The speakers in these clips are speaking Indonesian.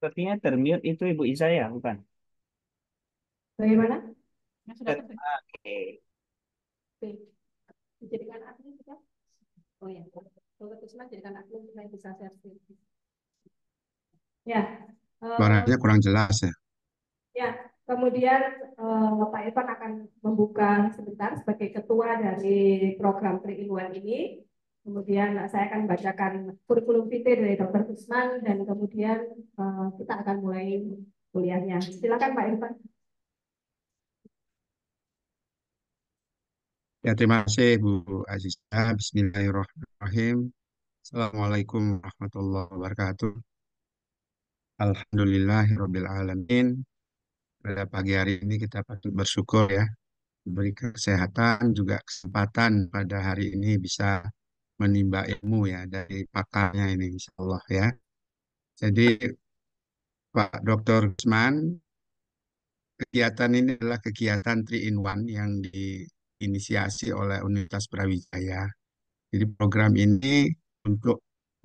Sepertinya termute itu Ibu Isa ya, bukan? Bagaimana? Oke. sudah Ter- ah, ketik. Oke. Dijadikan admin kita. Oh ya. Kalau Kusma jadikan admin kita bisa share screen. Ya. Eh, Suaranya um, kurang jelas ya. Ya, kemudian uh, eh, Pak Irfan akan membuka sebentar sebagai ketua dari program 3 in 1 ini. Kemudian eh, saya akan bacakan kurikulum vitae dari Dr. Gusman dan kemudian uh, kita akan mulai kuliahnya. Silakan Pak Irfan. Ya, terima kasih Bu Aziza. Bismillahirrahmanirrahim. Assalamualaikum warahmatullahi wabarakatuh. Alhamdulillahirrahmanirrahim. Pada pagi hari ini kita patut bersyukur ya diberi kesehatan juga kesempatan pada hari ini bisa menimba ilmu ya dari pakarnya ini insya Allah ya. Jadi Pak Dr. Gusman, kegiatan ini adalah kegiatan 3 in 1 yang diinisiasi oleh Universitas Brawijaya. Jadi program ini untuk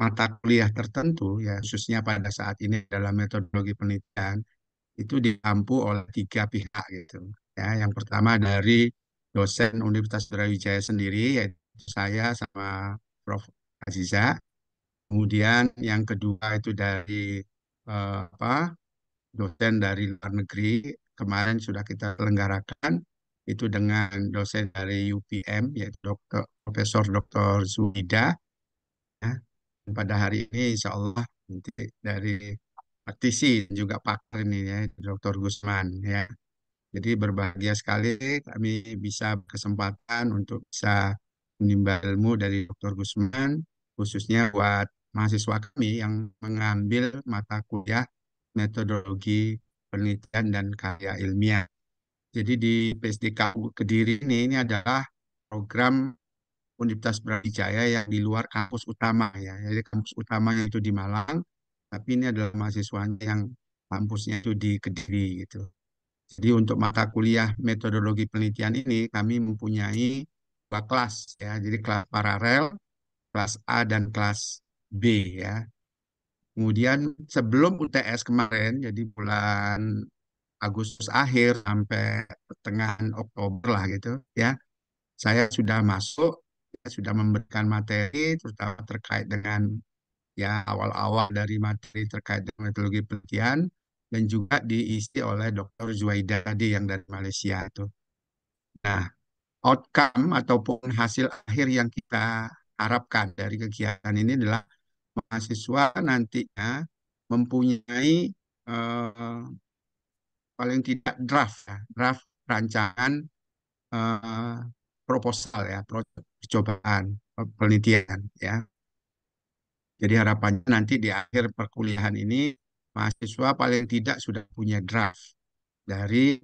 mata kuliah tertentu ya khususnya pada saat ini dalam metodologi penelitian itu diampu oleh tiga pihak gitu ya yang pertama dari dosen Universitas Brawijaya sendiri yaitu saya sama Prof. Aziza. Kemudian yang kedua itu dari uh, apa dosen dari luar negeri. Kemarin sudah kita lenggarakan itu dengan dosen dari UPM yaitu Dr. Profesor Dr. Zuhida. Ya. Pada hari ini insya Allah nanti dari praktisi juga pakar ini ya Dr. Gusman ya. Jadi berbahagia sekali kami bisa kesempatan untuk bisa menimba ilmu dari Dr. Gusman, khususnya buat mahasiswa kami yang mengambil mata kuliah metodologi penelitian dan karya ilmiah. Jadi di PSDK Kediri ini, ini adalah program Universitas Brawijaya yang di luar kampus utama ya. Jadi kampus utamanya itu di Malang, tapi ini adalah mahasiswanya yang kampusnya itu di Kediri gitu. Jadi untuk mata kuliah metodologi penelitian ini kami mempunyai dua kelas ya. Jadi kelas paralel, kelas A dan kelas B ya. Kemudian sebelum UTS kemarin, jadi bulan Agustus akhir sampai pertengahan Oktober lah gitu ya. Saya sudah masuk, sudah memberikan materi terutama terkait dengan ya awal-awal dari materi terkait dengan metodologi penelitian dan juga diisi oleh Dr. Zuaida tadi yang dari Malaysia itu. Nah, outcome ataupun hasil akhir yang kita harapkan dari kegiatan ini adalah mahasiswa nantinya mempunyai eh, paling tidak draft ya, draft rancangan eh, proposal ya percobaan penelitian ya. Jadi harapannya nanti di akhir perkuliahan ini mahasiswa paling tidak sudah punya draft dari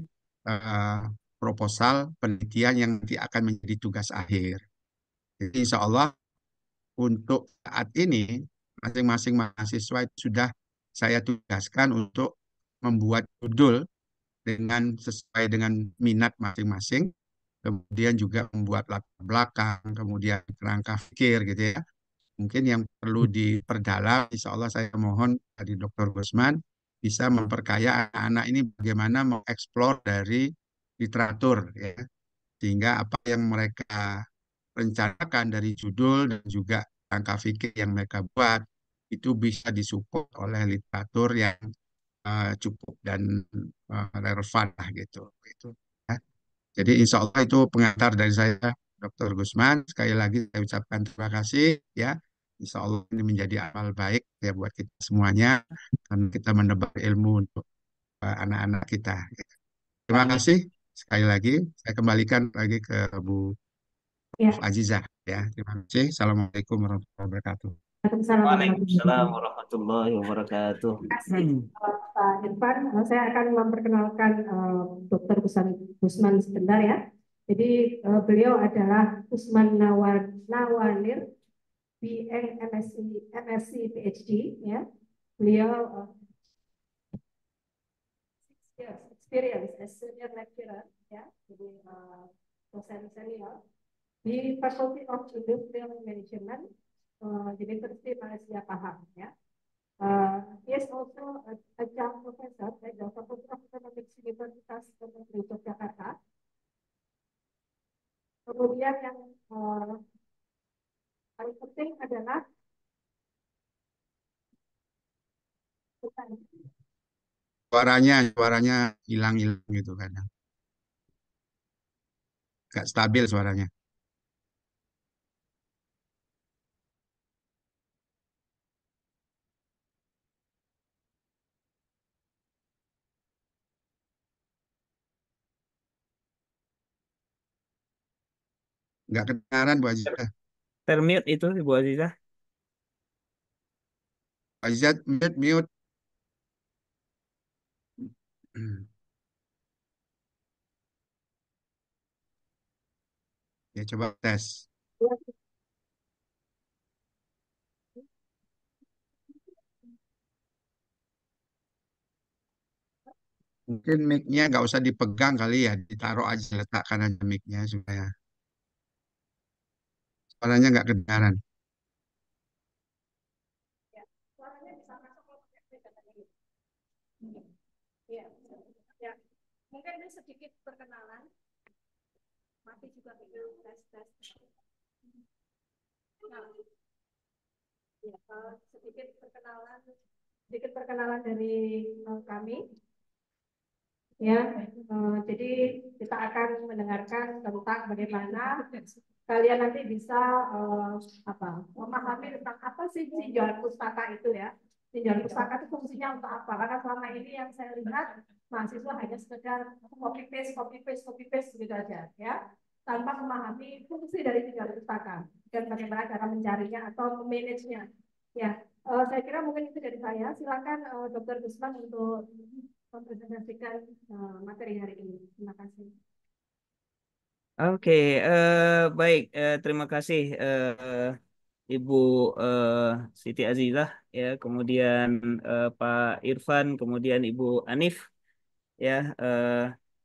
eh, proposal penelitian yang nanti akan menjadi tugas akhir. Jadi insya Allah untuk saat ini masing-masing mahasiswa sudah saya tugaskan untuk membuat judul dengan sesuai dengan minat masing-masing, kemudian juga membuat latar belakang, kemudian kerangka pikir gitu ya. Mungkin yang perlu diperdalam, insya Allah saya mohon dari Dr. Gusman bisa memperkaya anak-anak ini bagaimana mengeksplor dari literatur ya sehingga apa yang mereka rencanakan dari judul dan juga langkah fikir yang mereka buat itu bisa disupport oleh literatur yang uh, cukup dan uh, relevan lah gitu itu ya. jadi insya Allah itu pengantar dari saya Dr. Gusman sekali lagi saya ucapkan terima kasih ya Insya Allah ini menjadi amal baik ya buat kita semuanya dan kita menebar ilmu untuk eh, anak-anak uh, kita. Gitu. Terima kasih sekali lagi saya kembalikan lagi ke Bu ya. Aziza ya. Terima kasih. Assalamualaikum warahmatullahi wabarakatuh. Waalaikumsalam warahmatullahi wabarakatuh. Terima Pak Irfan. Nah, saya akan memperkenalkan uh, eh, Dr. Gusman sebentar ya. Jadi eh, beliau adalah Usman Nawar, Nawanir, BN MSc, MSc PhD ya. Beliau eh, experience ya, as senior lecturer, ya, jadi uh, dosen senior di Faculty of Industrial Management, uh, University Malaysia Pahang, ya. Uh, he is also a young professor at the Faculty of Economics Universitas Negeri Yogyakarta. Kemudian yang uh, paling penting adalah bukan suaranya suaranya hilang hilang gitu kadang nggak stabil suaranya nggak kedengaran Bu Aziza termute itu Bu Aziza Aziza mute mute Mm. Ya, coba tes. Mungkin mic-nya nggak usah dipegang kali ya, ditaruh aja, letakkan aja mic-nya supaya suaranya nggak kedengaran. sedikit perkenalan. Mati juga pengen tes tes. Nah, ya, eh, sedikit perkenalan, sedikit perkenalan dari eh, kami. Ya, eh, jadi kita akan mendengarkan tentang bagaimana kalian nanti bisa uh, apa memahami tentang apa sih si jual pustaka itu ya Tinjauan pustaka itu fungsinya untuk apa? Karena selama ini yang saya lihat mahasiswa hanya sekedar copy paste, copy paste, copy paste gitu aja, ya, tanpa memahami fungsi dari tinjauan pustaka dan bagaimana cara mencarinya atau memanagenya. Ya, uh, saya kira mungkin itu dari saya. Silakan uh, eh, Dr. Gusman untuk mempresentasikan uh, materi hari ini. Terima kasih. Oke, okay, uh, baik. Uh, terima kasih. Uh, Ibu uh, Siti Azizah ya kemudian uh, Pak Irfan kemudian Ibu Anif ya uh,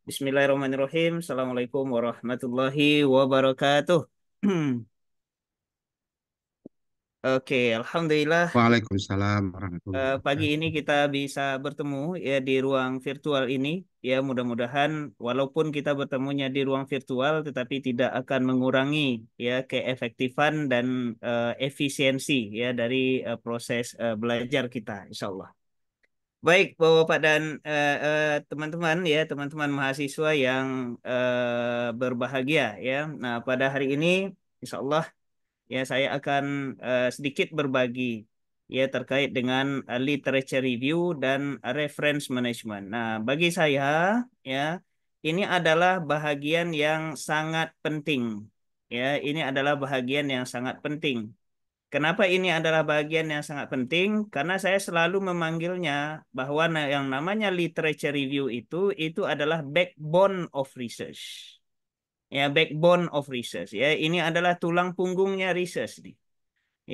Bismillahirrahmanirrahim Assalamualaikum warahmatullahi wabarakatuh Oke, alhamdulillah. Waalaikumsalam warahmatullahi eh, wabarakatuh. Pagi ini kita bisa bertemu ya di ruang virtual ini. Ya, mudah-mudahan walaupun kita bertemunya di ruang virtual tetapi tidak akan mengurangi ya keefektifan dan uh, efisiensi ya dari uh, proses uh, belajar kita Insya Allah. Baik, Bapak dan teman-teman uh, uh, ya, teman-teman mahasiswa yang uh, berbahagia ya. Nah, pada hari ini Insya Allah ya saya akan uh, sedikit berbagi ya terkait dengan uh, literature review dan reference management. Nah, bagi saya ya ini adalah bahagian yang sangat penting. Ya, ini adalah bahagian yang sangat penting. Kenapa ini adalah bagian yang sangat penting? Karena saya selalu memanggilnya bahwa yang namanya literature review itu itu adalah backbone of research ya backbone of research ya ini adalah tulang punggungnya research nih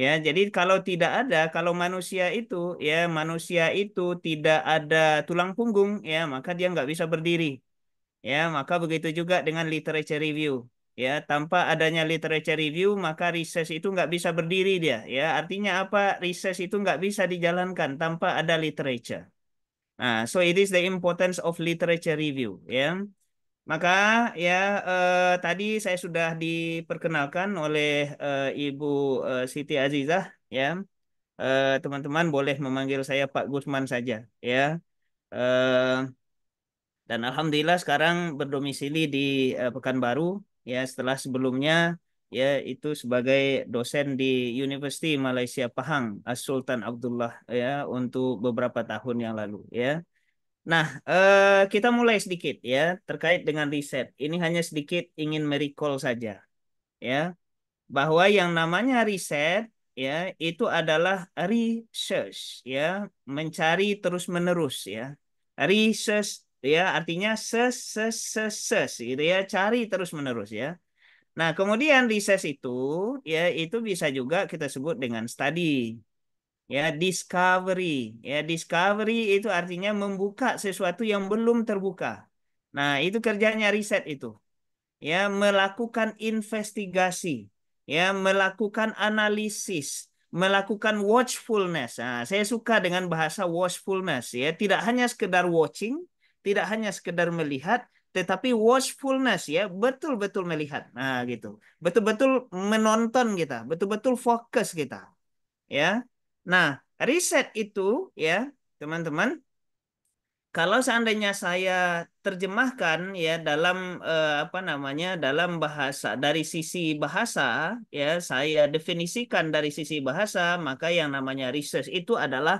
ya jadi kalau tidak ada kalau manusia itu ya manusia itu tidak ada tulang punggung ya maka dia nggak bisa berdiri ya maka begitu juga dengan literature review ya tanpa adanya literature review maka research itu nggak bisa berdiri dia ya artinya apa research itu nggak bisa dijalankan tanpa ada literature nah so it is the importance of literature review ya maka ya eh, tadi saya sudah diperkenalkan oleh eh, Ibu eh, Siti Azizah ya. Eh, teman-teman eh, boleh memanggil saya Pak Gusman saja ya. Eh, dan alhamdulillah sekarang berdomisili di eh, Pekanbaru ya setelah sebelumnya ya itu sebagai dosen di University Malaysia Pahang As Sultan Abdullah ya untuk beberapa tahun yang lalu ya. Nah, eh, kita mulai sedikit ya terkait dengan riset. Ini hanya sedikit ingin merecall saja ya bahwa yang namanya riset ya itu adalah research ya, mencari terus-menerus ya. Research ya artinya ses ses ses ses gitu ya, cari terus-menerus ya. Nah, kemudian riset itu ya itu bisa juga kita sebut dengan study Ya, discovery. Ya, discovery itu artinya membuka sesuatu yang belum terbuka. Nah, itu kerjanya riset itu. Ya, melakukan investigasi, ya, melakukan analisis, melakukan watchfulness. Nah, saya suka dengan bahasa watchfulness ya, tidak hanya sekedar watching, tidak hanya sekedar melihat, tetapi watchfulness ya, betul-betul melihat. Nah, gitu. Betul-betul menonton kita, betul-betul fokus kita. Ya. Nah, riset itu ya, teman-teman, kalau seandainya saya terjemahkan ya dalam eh, apa namanya dalam bahasa dari sisi bahasa ya saya definisikan dari sisi bahasa maka yang namanya research itu adalah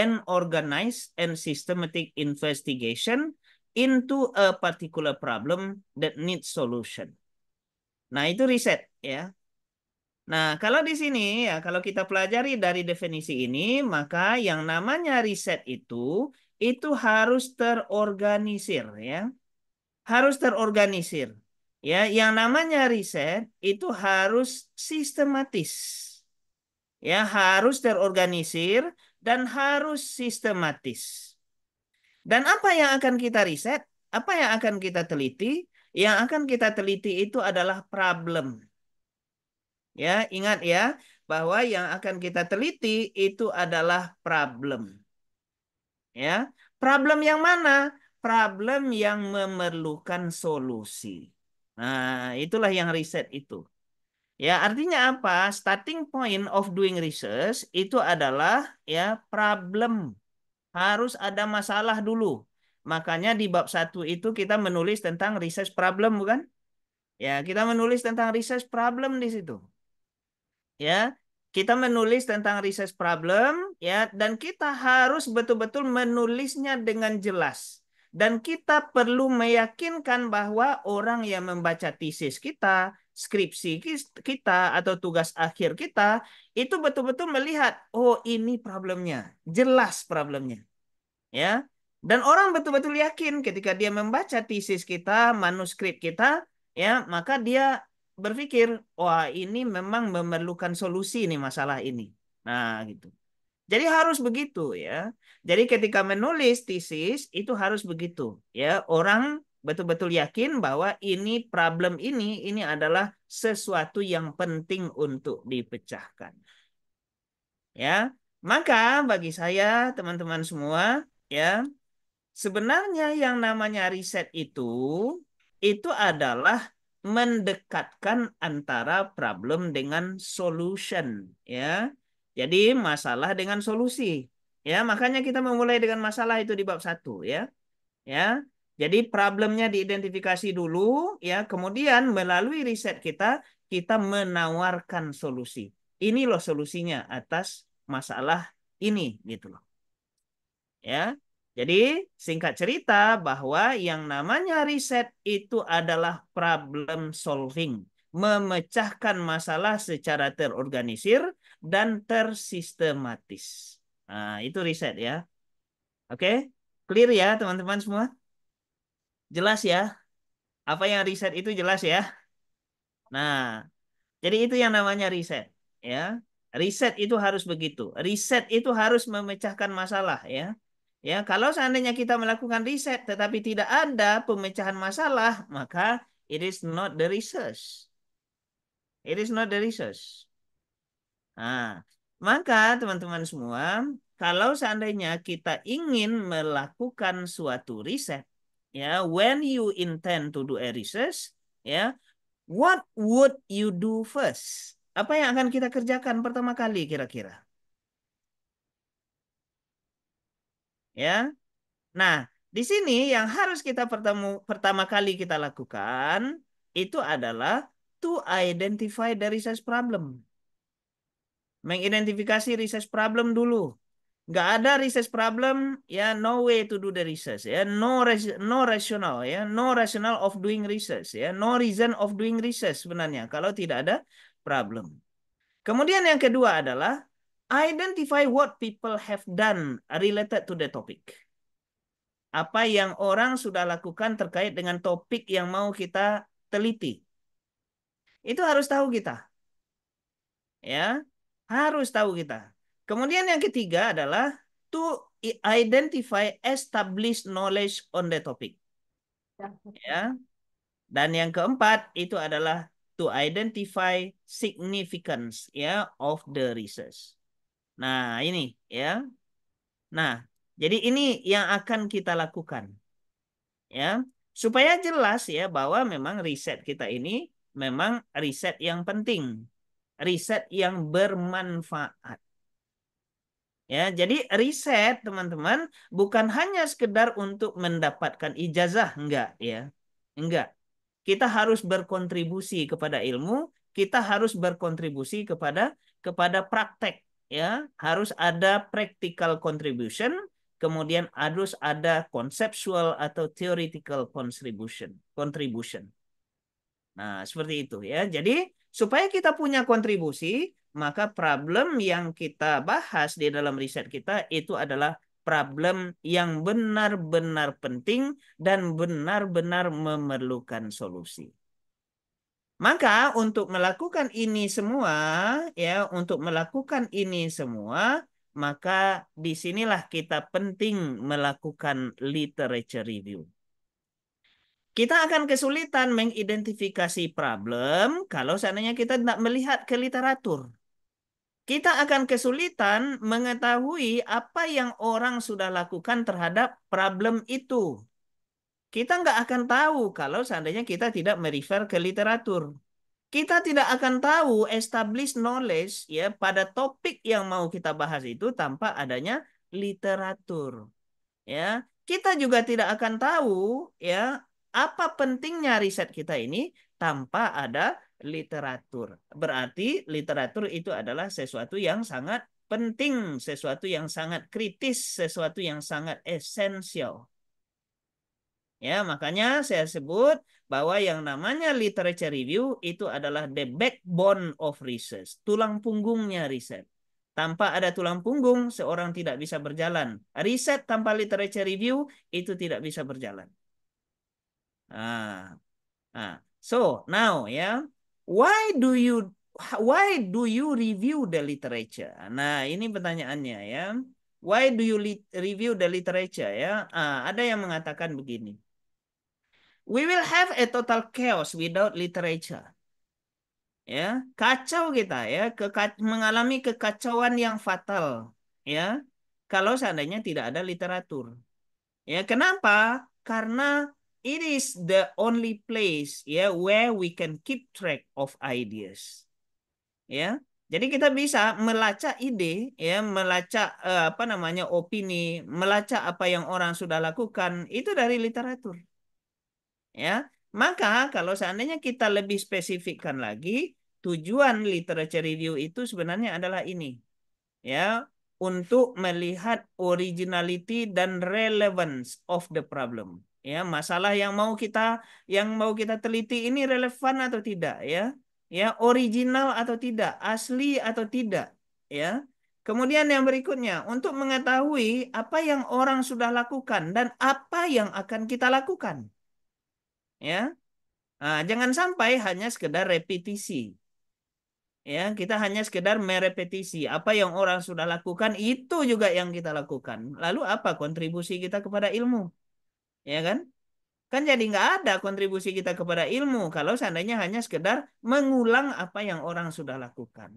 an organized and systematic investigation into a particular problem that needs solution. Nah, itu riset ya. Nah, kalau di sini ya, kalau kita pelajari dari definisi ini, maka yang namanya riset itu itu harus terorganisir ya. Harus terorganisir. Ya, yang namanya riset itu harus sistematis. Ya, harus terorganisir dan harus sistematis. Dan apa yang akan kita riset? Apa yang akan kita teliti? Yang akan kita teliti itu adalah problem Ya, ingat ya bahwa yang akan kita teliti itu adalah problem. Ya, problem yang mana? Problem yang memerlukan solusi. Nah, itulah yang riset itu. Ya, artinya apa? Starting point of doing research itu adalah ya problem. Harus ada masalah dulu. Makanya di bab satu itu kita menulis tentang research problem bukan? Ya, kita menulis tentang research problem di situ ya kita menulis tentang research problem ya dan kita harus betul-betul menulisnya dengan jelas dan kita perlu meyakinkan bahwa orang yang membaca tesis kita, skripsi kita atau tugas akhir kita itu betul-betul melihat oh ini problemnya, jelas problemnya. Ya. Dan orang betul-betul yakin ketika dia membaca tesis kita, manuskrip kita, ya, maka dia berpikir, wah ini memang memerlukan solusi nih masalah ini. Nah, gitu. Jadi harus begitu ya. Jadi ketika menulis tesis itu harus begitu ya. Orang betul-betul yakin bahwa ini problem ini ini adalah sesuatu yang penting untuk dipecahkan. Ya. Maka bagi saya teman-teman semua ya sebenarnya yang namanya riset itu itu adalah mendekatkan antara problem dengan solution ya. Jadi masalah dengan solusi. Ya, makanya kita memulai dengan masalah itu di bab satu ya. Ya. Jadi problemnya diidentifikasi dulu ya, kemudian melalui riset kita kita menawarkan solusi. Ini loh solusinya atas masalah ini gitu loh. Ya. Jadi singkat cerita bahwa yang namanya riset itu adalah problem solving. Memecahkan masalah secara terorganisir dan tersistematis. Nah, itu riset ya. Oke, clear ya teman-teman semua? Jelas ya? Apa yang riset itu jelas ya? Nah, jadi itu yang namanya riset ya. Riset itu harus begitu. Riset itu harus memecahkan masalah ya Ya, kalau seandainya kita melakukan riset tetapi tidak ada pemecahan masalah, maka it is not the research. It is not the research. Nah, maka teman-teman semua, kalau seandainya kita ingin melakukan suatu riset, ya, when you intend to do a research, ya, what would you do first? Apa yang akan kita kerjakan pertama kali kira-kira? ya. Nah, di sini yang harus kita pertemu, pertama kali kita lakukan itu adalah to identify the research problem. Mengidentifikasi research problem dulu. Nggak ada research problem, ya no way to do the research, ya no no rational, ya no rational of doing research, ya no reason of doing research sebenarnya kalau tidak ada problem. Kemudian yang kedua adalah Identify what people have done related to the topic. Apa yang orang sudah lakukan terkait dengan topik yang mau kita teliti. Itu harus tahu kita. Ya, harus tahu kita. Kemudian yang ketiga adalah to identify established knowledge on the topic. Ya. ya. Dan yang keempat itu adalah to identify significance ya of the research. Nah, ini ya. Nah, jadi ini yang akan kita lakukan. Ya, supaya jelas ya bahwa memang riset kita ini memang riset yang penting. Riset yang bermanfaat. Ya, jadi riset teman-teman bukan hanya sekedar untuk mendapatkan ijazah, enggak ya. Enggak. Kita harus berkontribusi kepada ilmu, kita harus berkontribusi kepada kepada praktek ya harus ada practical contribution, kemudian harus ada conceptual atau theoretical contribution, contribution. Nah, seperti itu ya. Jadi, supaya kita punya kontribusi, maka problem yang kita bahas di dalam riset kita itu adalah problem yang benar-benar penting dan benar-benar memerlukan solusi. Maka untuk melakukan ini semua, ya, untuk melakukan ini semua, maka disinilah kita penting melakukan literature review. Kita akan kesulitan mengidentifikasi problem kalau seandainya kita tidak melihat ke literatur. Kita akan kesulitan mengetahui apa yang orang sudah lakukan terhadap problem itu. Kita nggak akan tahu kalau seandainya kita tidak merefer ke literatur. Kita tidak akan tahu establish knowledge ya pada topik yang mau kita bahas itu tanpa adanya literatur. Ya, kita juga tidak akan tahu ya apa pentingnya riset kita ini tanpa ada literatur. Berarti literatur itu adalah sesuatu yang sangat penting, sesuatu yang sangat kritis, sesuatu yang sangat esensial. Ya, makanya saya sebut bahwa yang namanya literature review itu adalah the backbone of research, tulang punggungnya riset. Tanpa ada tulang punggung, seorang tidak bisa berjalan. Riset tanpa literature review itu tidak bisa berjalan. Ah. Ah. So, now ya, why do you why do you review the literature? Nah, ini pertanyaannya ya. Why do you review the literature ya? Ah, ada yang mengatakan begini we will have a total chaos without literature. Ya, kacau kita ya, Keka mengalami kekacauan yang fatal ya. Kalau seandainya tidak ada literatur. Ya, kenapa? Karena it is the only place ya where we can keep track of ideas. Ya. Jadi kita bisa melacak ide, ya, melacak uh, apa namanya opini, melacak apa yang orang sudah lakukan itu dari literatur ya maka kalau seandainya kita lebih spesifikkan lagi tujuan literature review itu sebenarnya adalah ini ya untuk melihat originality dan relevance of the problem ya masalah yang mau kita yang mau kita teliti ini relevan atau tidak ya ya original atau tidak asli atau tidak ya Kemudian yang berikutnya, untuk mengetahui apa yang orang sudah lakukan dan apa yang akan kita lakukan ya nah, jangan sampai hanya sekedar repetisi ya kita hanya sekedar merepetisi apa yang orang sudah lakukan itu juga yang kita lakukan lalu apa kontribusi kita kepada ilmu ya kan kan jadi nggak ada kontribusi kita kepada ilmu kalau seandainya hanya sekedar mengulang apa yang orang sudah lakukan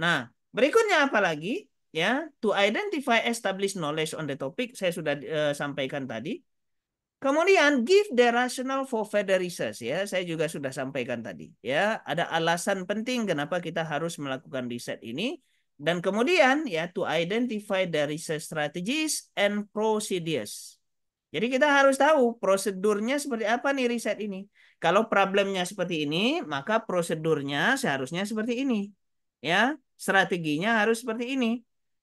nah berikutnya apa lagi ya to identify established knowledge on the topic saya sudah uh, sampaikan tadi Kemudian give the rational for further research ya. Saya juga sudah sampaikan tadi ya. Ada alasan penting kenapa kita harus melakukan riset ini dan kemudian ya to identify the research strategies and procedures. Jadi kita harus tahu prosedurnya seperti apa nih riset ini. Kalau problemnya seperti ini, maka prosedurnya seharusnya seperti ini. Ya, strateginya harus seperti ini.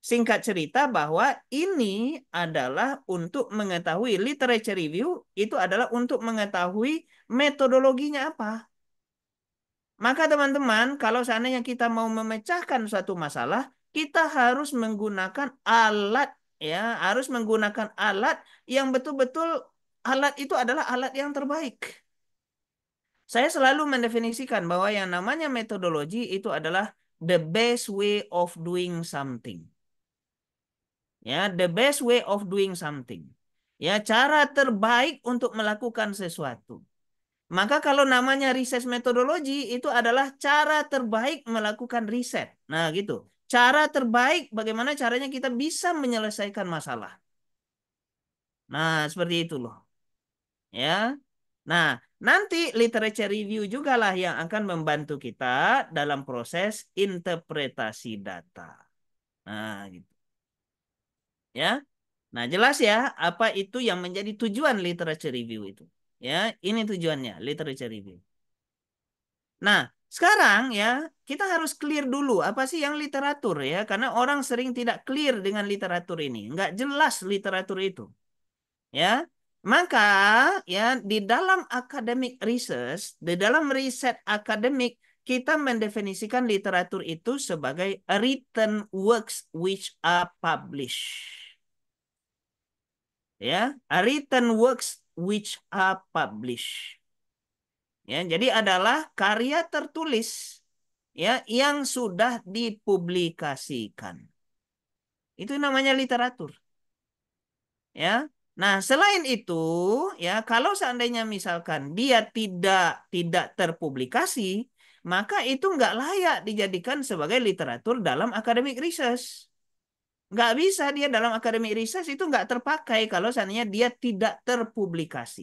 Singkat cerita bahwa ini adalah untuk mengetahui literature review itu adalah untuk mengetahui metodologinya apa. Maka teman-teman, kalau seandainya kita mau memecahkan suatu masalah, kita harus menggunakan alat ya, harus menggunakan alat yang betul-betul alat itu adalah alat yang terbaik. Saya selalu mendefinisikan bahwa yang namanya metodologi itu adalah the best way of doing something. Ya, the best way of doing something. Ya, cara terbaik untuk melakukan sesuatu. Maka kalau namanya riset metodologi itu adalah cara terbaik melakukan riset. Nah, gitu. Cara terbaik bagaimana caranya kita bisa menyelesaikan masalah. Nah, seperti itu loh. Ya. Nah, nanti literature review juga lah yang akan membantu kita dalam proses interpretasi data. Nah, gitu ya. Nah, jelas ya apa itu yang menjadi tujuan literature review itu. Ya, ini tujuannya literature review. Nah, sekarang ya kita harus clear dulu apa sih yang literatur ya karena orang sering tidak clear dengan literatur ini nggak jelas literatur itu ya maka ya di dalam academic research di dalam riset akademik kita mendefinisikan literatur itu sebagai written works which are published ya a written works which are published ya jadi adalah karya tertulis ya yang sudah dipublikasikan itu namanya literatur ya nah selain itu ya kalau seandainya misalkan dia tidak tidak terpublikasi maka itu nggak layak dijadikan sebagai literatur dalam akademik research Nggak bisa dia dalam akademik research itu nggak terpakai kalau seandainya dia tidak terpublikasi.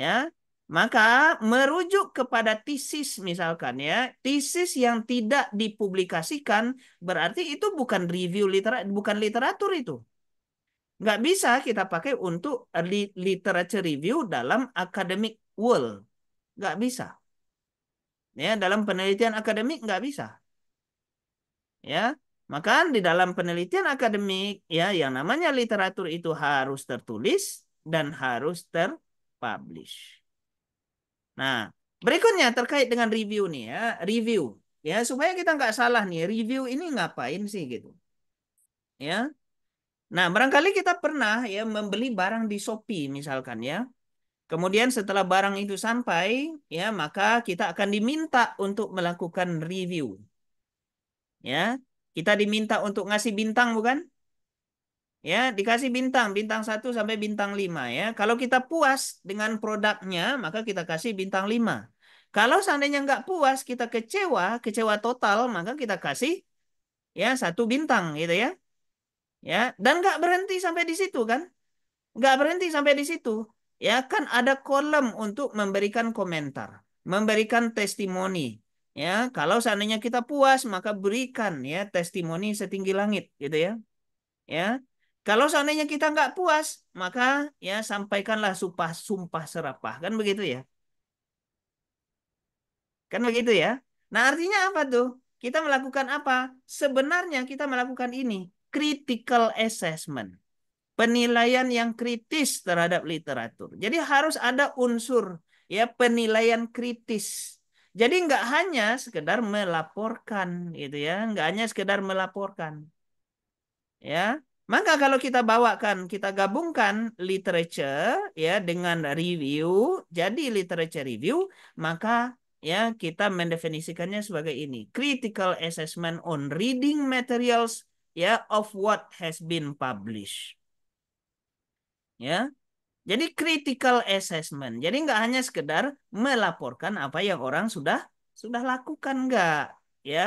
Ya, maka merujuk kepada tesis misalkan ya, tesis yang tidak dipublikasikan berarti itu bukan review literatur, bukan literatur itu. Nggak bisa kita pakai untuk literature review dalam academic world. Nggak bisa. Ya, dalam penelitian akademik nggak bisa. Ya, maka di dalam penelitian akademik ya yang namanya literatur itu harus tertulis dan harus terpublish. Nah, berikutnya terkait dengan review nih ya, review. Ya, supaya kita nggak salah nih, review ini ngapain sih gitu. Ya. Nah, barangkali kita pernah ya membeli barang di Shopee misalkan ya. Kemudian setelah barang itu sampai, ya maka kita akan diminta untuk melakukan review. Ya, kita diminta untuk ngasih bintang bukan? Ya, dikasih bintang, bintang 1 sampai bintang 5 ya. Kalau kita puas dengan produknya, maka kita kasih bintang 5. Kalau seandainya nggak puas, kita kecewa, kecewa total, maka kita kasih ya satu bintang gitu ya. Ya, dan nggak berhenti sampai di situ kan? Nggak berhenti sampai di situ. Ya, kan ada kolom untuk memberikan komentar, memberikan testimoni, Ya, kalau seandainya kita puas, maka berikan ya testimoni setinggi langit, gitu ya. Ya, kalau seandainya kita nggak puas, maka ya sampaikanlah sumpah sumpah serapah, kan begitu ya. Kan begitu ya. Nah artinya apa tuh? Kita melakukan apa? Sebenarnya kita melakukan ini critical assessment, penilaian yang kritis terhadap literatur. Jadi harus ada unsur ya penilaian kritis jadi nggak hanya sekedar melaporkan gitu ya, nggak hanya sekedar melaporkan. Ya, maka kalau kita bawakan, kita gabungkan literature ya dengan review, jadi literature review, maka ya kita mendefinisikannya sebagai ini, critical assessment on reading materials ya of what has been published. Ya, jadi critical assessment. Jadi nggak hanya sekedar melaporkan apa yang orang sudah sudah lakukan nggak, ya.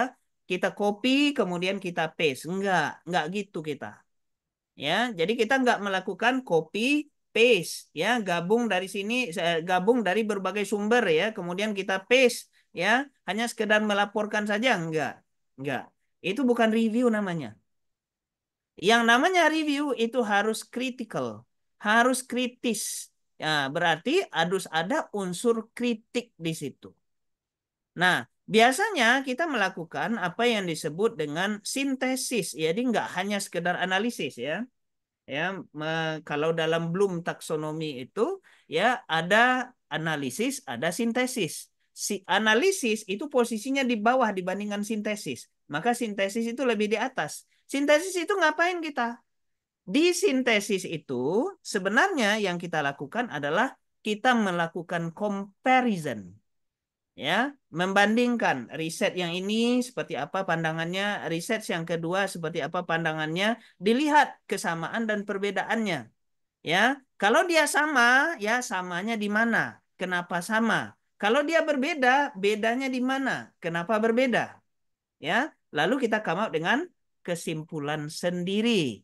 Kita copy kemudian kita paste, nggak, nggak gitu kita. Ya, jadi kita nggak melakukan copy paste, ya, gabung dari sini, eh, gabung dari berbagai sumber ya, kemudian kita paste, ya, hanya sekedar melaporkan saja, nggak, nggak. Itu bukan review namanya. Yang namanya review itu harus critical harus kritis. ya berarti harus ada unsur kritik di situ. Nah, biasanya kita melakukan apa yang disebut dengan sintesis. Jadi nggak hanya sekedar analisis ya. Ya, me, kalau dalam Bloom taksonomi itu ya ada analisis, ada sintesis. Si analisis itu posisinya di bawah dibandingkan sintesis. Maka sintesis itu lebih di atas. Sintesis itu ngapain kita? Di sintesis itu sebenarnya yang kita lakukan adalah kita melakukan comparison. Ya, membandingkan riset yang ini seperti apa pandangannya, riset yang kedua seperti apa pandangannya, dilihat kesamaan dan perbedaannya. Ya, kalau dia sama, ya samanya di mana? Kenapa sama? Kalau dia berbeda, bedanya di mana? Kenapa berbeda? Ya, lalu kita come dengan kesimpulan sendiri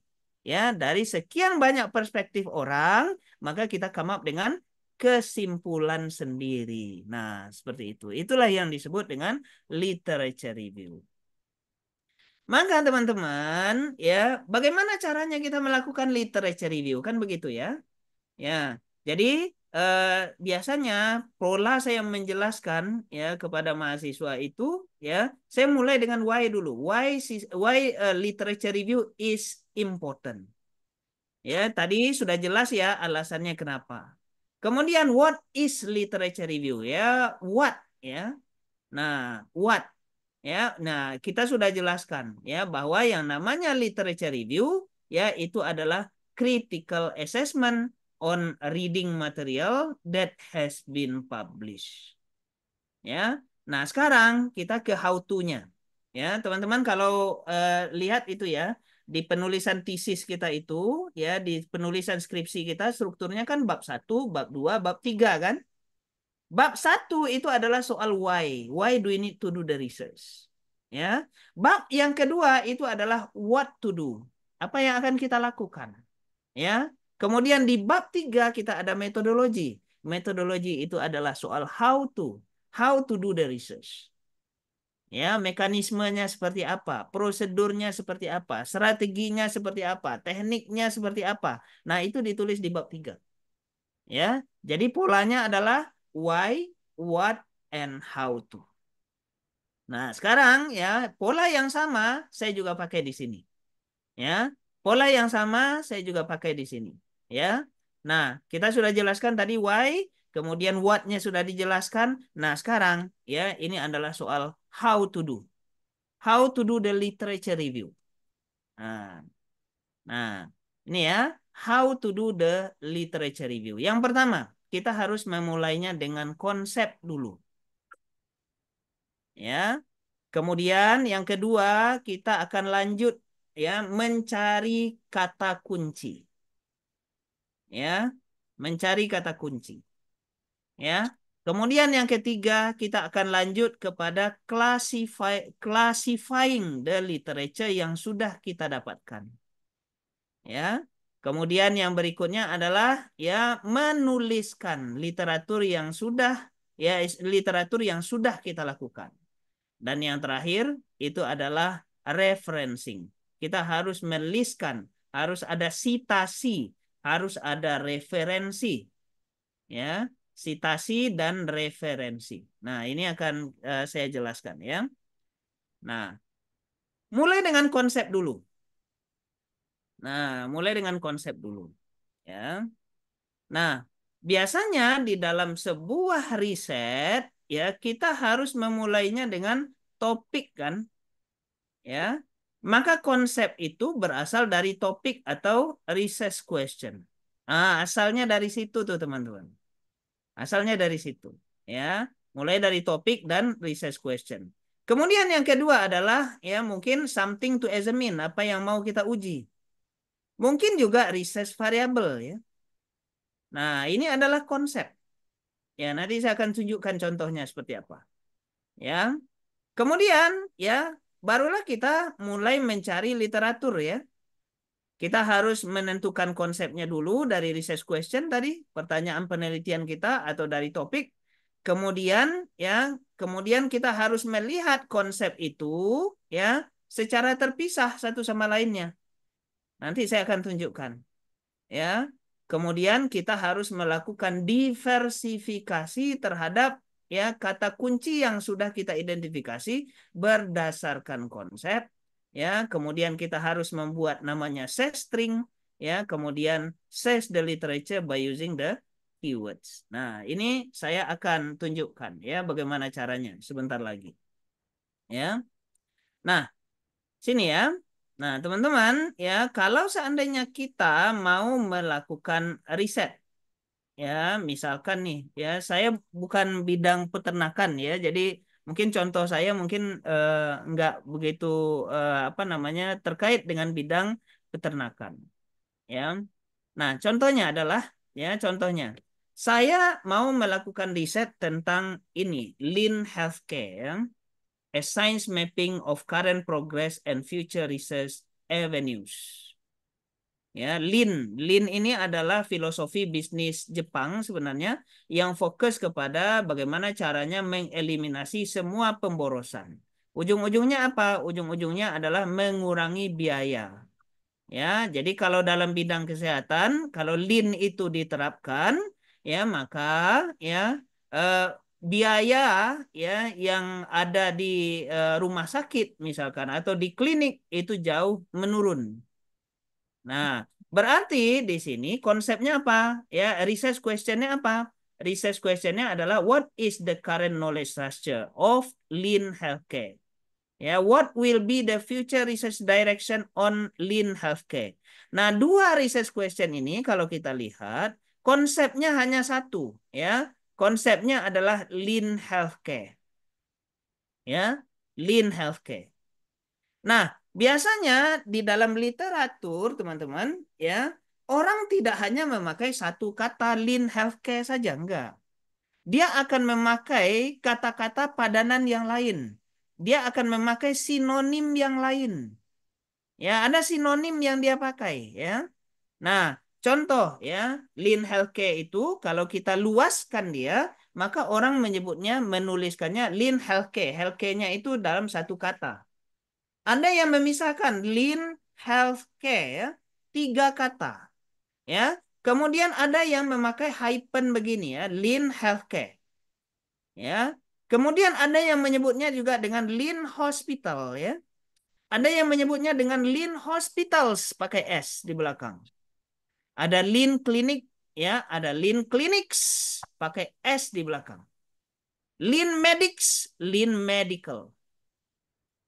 ya dari sekian banyak perspektif orang maka kita come up dengan kesimpulan sendiri. Nah, seperti itu. Itulah yang disebut dengan literature review. Maka teman-teman, ya, bagaimana caranya kita melakukan literature review? Kan begitu ya. Ya. Jadi eh, biasanya pola saya menjelaskan ya kepada mahasiswa itu ya saya mulai dengan why dulu why why uh, literature review is important ya tadi sudah jelas ya alasannya kenapa kemudian what is literature review ya what ya nah what ya nah kita sudah jelaskan ya bahwa yang namanya literature review ya itu adalah critical assessment on reading material that has been published. Ya. Nah, sekarang kita ke how to-nya. Ya, teman-teman kalau uh, lihat itu ya, di penulisan tesis kita itu ya di penulisan skripsi kita strukturnya kan bab 1, bab 2, bab 3 kan? Bab 1 itu adalah soal why, why do we need to do the research. Ya. Bab yang kedua itu adalah what to do. Apa yang akan kita lakukan? Ya. Kemudian di bab 3 kita ada metodologi. Metodologi itu adalah soal how to, how to do the research. Ya, mekanismenya seperti apa, prosedurnya seperti apa, strateginya seperti apa, tekniknya seperti apa. Nah, itu ditulis di bab 3. Ya, jadi polanya adalah why, what, and how to. Nah, sekarang ya pola yang sama saya juga pakai di sini. Ya, pola yang sama saya juga pakai di sini ya. Nah, kita sudah jelaskan tadi why, kemudian what-nya sudah dijelaskan. Nah, sekarang ya ini adalah soal how to do. How to do the literature review. Nah, nah ini ya, how to do the literature review. Yang pertama, kita harus memulainya dengan konsep dulu. Ya. Kemudian yang kedua, kita akan lanjut ya mencari kata kunci ya mencari kata kunci ya kemudian yang ketiga kita akan lanjut kepada classify classifying the literature yang sudah kita dapatkan ya kemudian yang berikutnya adalah ya menuliskan literatur yang sudah ya literatur yang sudah kita lakukan dan yang terakhir itu adalah referencing kita harus meliskan harus ada sitasi harus ada referensi ya sitasi dan referensi nah ini akan uh, saya jelaskan ya nah mulai dengan konsep dulu nah mulai dengan konsep dulu ya nah biasanya di dalam sebuah riset ya kita harus memulainya dengan topik kan ya maka konsep itu berasal dari topik atau research question. Ah, asalnya dari situ tuh teman-teman. Asalnya dari situ, ya. Mulai dari topik dan research question. Kemudian yang kedua adalah ya mungkin something to examine, apa yang mau kita uji. Mungkin juga research variable ya. Nah, ini adalah konsep. Ya, nanti saya akan tunjukkan contohnya seperti apa. Ya. Kemudian ya barulah kita mulai mencari literatur ya. Kita harus menentukan konsepnya dulu dari research question tadi, pertanyaan penelitian kita atau dari topik. Kemudian ya, kemudian kita harus melihat konsep itu ya secara terpisah satu sama lainnya. Nanti saya akan tunjukkan. Ya. Kemudian kita harus melakukan diversifikasi terhadap ya kata kunci yang sudah kita identifikasi berdasarkan konsep ya kemudian kita harus membuat namanya search string ya kemudian search the literature by using the keywords nah ini saya akan tunjukkan ya bagaimana caranya sebentar lagi ya nah sini ya nah teman-teman ya kalau seandainya kita mau melakukan riset ya misalkan nih ya saya bukan bidang peternakan ya jadi mungkin contoh saya mungkin eh, nggak begitu eh, apa namanya terkait dengan bidang peternakan ya nah contohnya adalah ya contohnya saya mau melakukan riset tentang ini lean healthcare ya. a science mapping of current progress and future research avenues ya lean lean ini adalah filosofi bisnis Jepang sebenarnya yang fokus kepada bagaimana caranya mengeliminasi semua pemborosan ujung-ujungnya apa ujung-ujungnya adalah mengurangi biaya ya jadi kalau dalam bidang kesehatan kalau lean itu diterapkan ya maka ya eh, biaya ya yang ada di uh, rumah sakit misalkan atau di klinik itu jauh menurun Nah, berarti di sini konsepnya apa? Ya, research questionnya apa? Research questionnya adalah what is the current knowledge structure of lean healthcare? Ya, what will be the future research direction on lean healthcare? Nah, dua research question ini kalau kita lihat konsepnya hanya satu, ya. Konsepnya adalah lean healthcare. Ya, lean healthcare. Nah, Biasanya di dalam literatur, teman-teman, ya, orang tidak hanya memakai satu kata lean healthcare saja, enggak. Dia akan memakai kata-kata padanan yang lain. Dia akan memakai sinonim yang lain. Ya, ada sinonim yang dia pakai, ya. Nah, contoh ya, lean healthcare itu kalau kita luaskan dia, maka orang menyebutnya menuliskannya lean healthcare. Healthcare-nya itu dalam satu kata anda yang memisahkan lean healthcare tiga kata. Ya. Kemudian ada yang memakai hyphen begini ya, lean healthcare. Ya. Kemudian ada yang menyebutnya juga dengan lean hospital ya. Ada yang menyebutnya dengan lean hospitals pakai S di belakang. Ada lean clinic ya, ada lean clinics pakai S di belakang. Lean medics, lean medical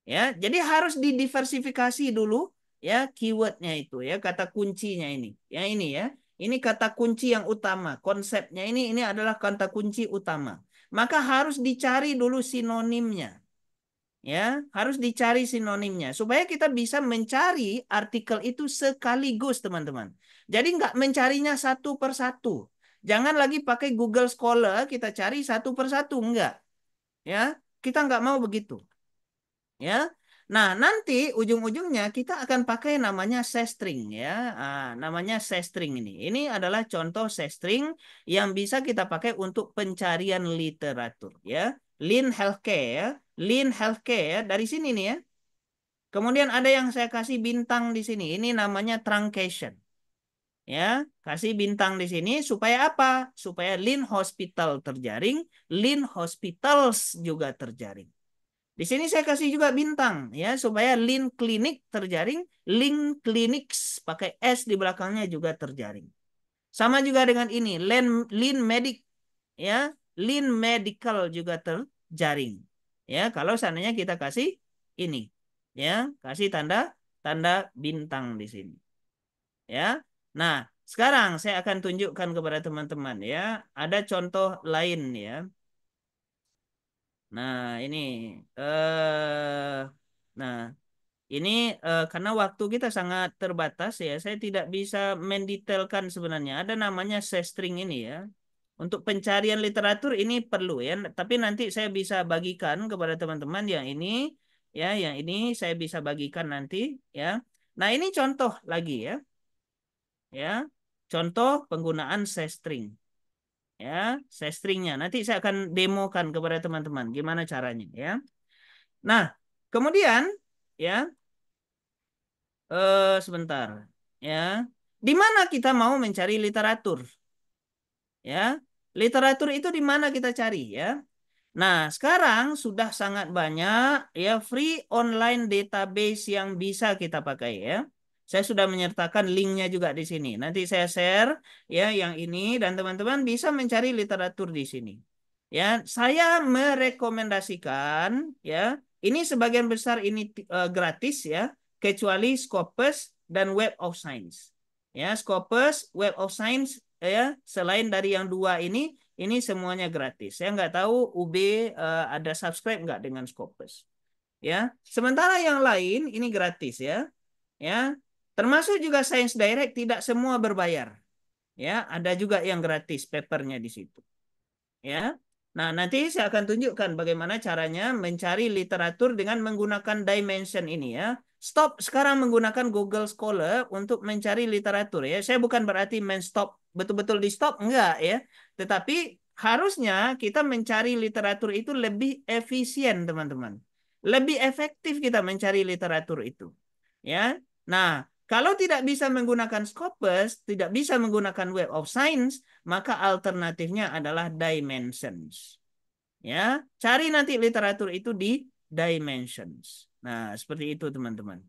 ya jadi harus didiversifikasi dulu ya keywordnya itu ya kata kuncinya ini ya ini ya ini kata kunci yang utama konsepnya ini ini adalah kata kunci utama maka harus dicari dulu sinonimnya ya harus dicari sinonimnya supaya kita bisa mencari artikel itu sekaligus teman-teman jadi nggak mencarinya satu per satu jangan lagi pakai Google Scholar kita cari satu per satu enggak ya kita nggak mau begitu ya. Nah, nanti ujung-ujungnya kita akan pakai namanya sestring ya. Nah, namanya sestring ini. Ini adalah contoh sestring yang bisa kita pakai untuk pencarian literatur ya. Lean Healthcare ya. Lean Healthcare ya. Dari sini nih ya. Kemudian ada yang saya kasih bintang di sini. Ini namanya truncation. Ya, kasih bintang di sini supaya apa? Supaya Lean Hospital terjaring, Lean Hospitals juga terjaring. Di sini saya kasih juga bintang ya supaya link klinik terjaring, link clinics pakai s di belakangnya juga terjaring. Sama juga dengan ini, link link medic ya, link medical juga terjaring. Ya, kalau seandainya kita kasih ini ya, kasih tanda tanda bintang di sini. Ya. Nah, sekarang saya akan tunjukkan kepada teman-teman ya, ada contoh lain ya. Nah, ini eh nah, ini uh, karena waktu kita sangat terbatas ya, saya tidak bisa mendetailkan sebenarnya. Ada namanya sestring ini ya. Untuk pencarian literatur ini perlu ya, tapi nanti saya bisa bagikan kepada teman-teman yang ini ya, yang ini saya bisa bagikan nanti ya. Nah, ini contoh lagi ya. Ya, contoh penggunaan sestring ya saya stringnya nanti saya akan demokan kepada teman-teman gimana caranya ya nah kemudian ya eh, sebentar ya di mana kita mau mencari literatur ya literatur itu di mana kita cari ya Nah, sekarang sudah sangat banyak ya free online database yang bisa kita pakai ya. Saya sudah menyertakan linknya juga di sini. Nanti saya share ya yang ini dan teman-teman bisa mencari literatur di sini. Ya, saya merekomendasikan ya ini sebagian besar ini uh, gratis ya, kecuali Scopus dan Web of Science. Ya, Scopus, Web of Science ya, selain dari yang dua ini, ini semuanya gratis. Saya nggak tahu UB uh, eh, ada subscribe nggak dengan Scopus. Ya, sementara yang lain ini gratis ya. Ya, Termasuk juga Science Direct tidak semua berbayar. Ya, ada juga yang gratis papernya di situ. Ya. Nah, nanti saya akan tunjukkan bagaimana caranya mencari literatur dengan menggunakan dimension ini ya. Stop sekarang menggunakan Google Scholar untuk mencari literatur ya. Saya bukan berarti men stop betul-betul di stop enggak ya. Tetapi harusnya kita mencari literatur itu lebih efisien teman-teman. Lebih efektif kita mencari literatur itu. Ya. Nah, kalau tidak bisa menggunakan Scopus, tidak bisa menggunakan Web of Science, maka alternatifnya adalah Dimensions. Ya, cari nanti literatur itu di Dimensions. Nah, seperti itu teman-teman.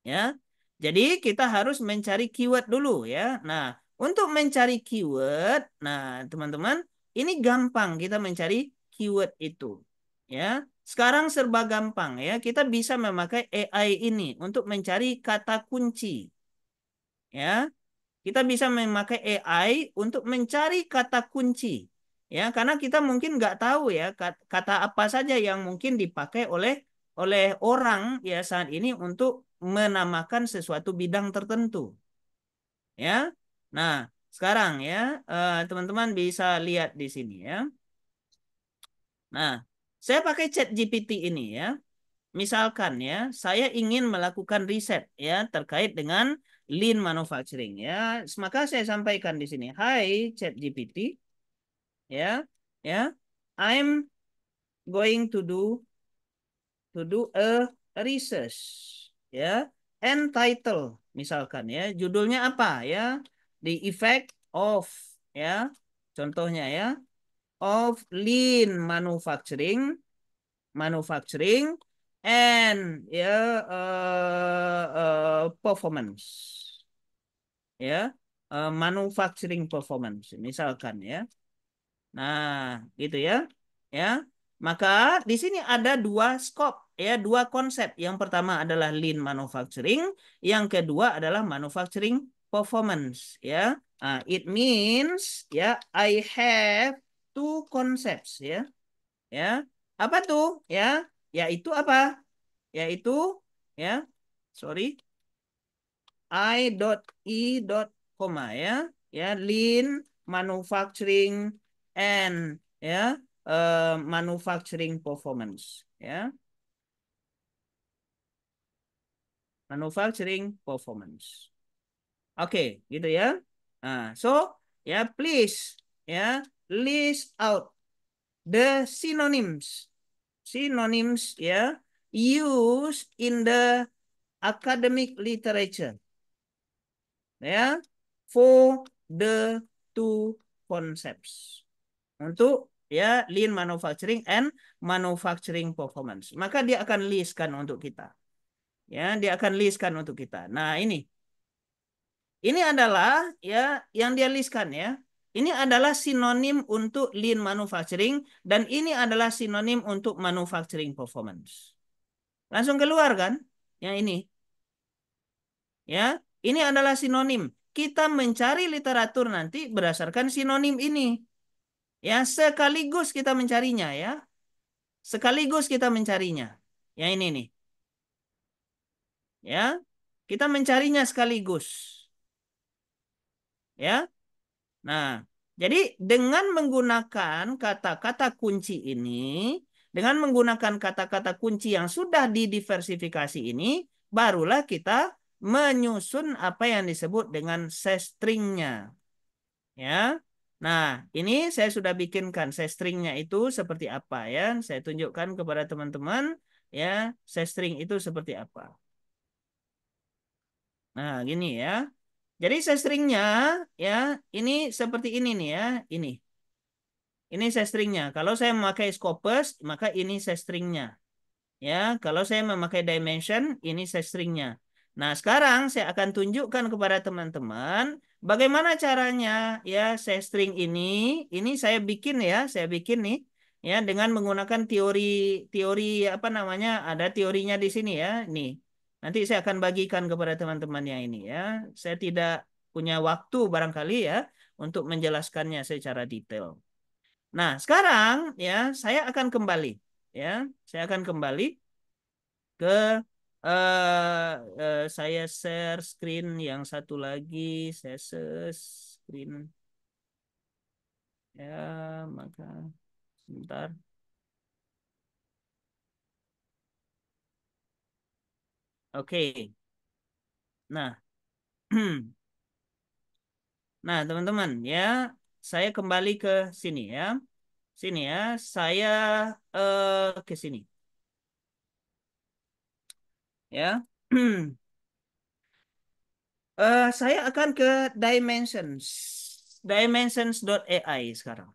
Ya. Jadi kita harus mencari keyword dulu ya. Nah, untuk mencari keyword, nah teman-teman, ini gampang kita mencari keyword itu. Ya. Sekarang serba gampang ya, kita bisa memakai AI ini untuk mencari kata kunci. Ya. Kita bisa memakai AI untuk mencari kata kunci. Ya, karena kita mungkin nggak tahu ya kata apa saja yang mungkin dipakai oleh oleh orang ya saat ini untuk menamakan sesuatu bidang tertentu. Ya. Nah, sekarang ya eh, teman-teman bisa lihat di sini ya. Nah, saya pakai chat GPT ini ya. Misalkan ya, saya ingin melakukan riset ya terkait dengan lean manufacturing ya. Maka saya sampaikan di sini, Hi chat GPT, ya, ya, I'm going to do to do a research ya and title misalkan ya judulnya apa ya the effect of ya contohnya ya of lean manufacturing manufacturing and ya yeah, uh, eh, uh, performance ya yeah, uh, manufacturing performance misalkan ya nah gitu ya ya maka di sini ada dua scope ya dua konsep yang pertama adalah lean manufacturing yang kedua adalah manufacturing performance ya uh, it means ya I have two concepts ya. Ya. Apa tuh? Ya, yaitu apa? Yaitu ya. Sorry. I dot E dot koma ya. Ya, lean manufacturing and ya uh, manufacturing performance ya. Manufacturing performance. Oke, okay, gitu ya. Nah, so ya please ya list out the synonyms. Synonyms ya yeah, used in the academic literature. Ya, yeah, for the two concepts. Untuk ya yeah, lean manufacturing and manufacturing performance. Maka dia akan listkan untuk kita. Ya, dia akan listkan untuk kita. Nah, ini ini adalah ya yang dia listkan ya ini adalah sinonim untuk lean manufacturing dan ini adalah sinonim untuk manufacturing performance. Langsung keluar kan? Yang ini. Ya, ini adalah sinonim. Kita mencari literatur nanti berdasarkan sinonim ini. Ya, sekaligus kita mencarinya ya. Sekaligus kita mencarinya. Yang ini nih. Ya, kita mencarinya sekaligus. Ya, Nah, jadi dengan menggunakan kata-kata kunci ini, dengan menggunakan kata-kata kunci yang sudah didiversifikasi ini, barulah kita menyusun apa yang disebut dengan sestringnya. Ya. Nah, ini saya sudah bikinkan sestringnya itu seperti apa ya. Saya tunjukkan kepada teman-teman ya, sestring itu seperti apa. Nah, gini ya. Jadi saya stringnya ya ini seperti ini nih ya, ini. Ini saya stringnya Kalau saya memakai scopus, maka ini saya stringnya Ya, kalau saya memakai dimension, ini saya stringnya Nah, sekarang saya akan tunjukkan kepada teman-teman bagaimana caranya ya saya string ini. Ini saya bikin ya, saya bikin nih ya dengan menggunakan teori teori apa namanya? Ada teorinya di sini ya, nih. Nanti saya akan bagikan kepada teman-temannya ini ya. Saya tidak punya waktu barangkali ya untuk menjelaskannya secara detail. Nah, sekarang ya saya akan kembali ya. Saya akan kembali ke uh, uh, saya share screen yang satu lagi, saya share screen ya, maka sebentar. Oke. Nah. nah, teman-teman ya, saya kembali ke sini ya. Sini ya, saya uh, ke sini. Ya. uh, saya akan ke dimensions dimensions.ai sekarang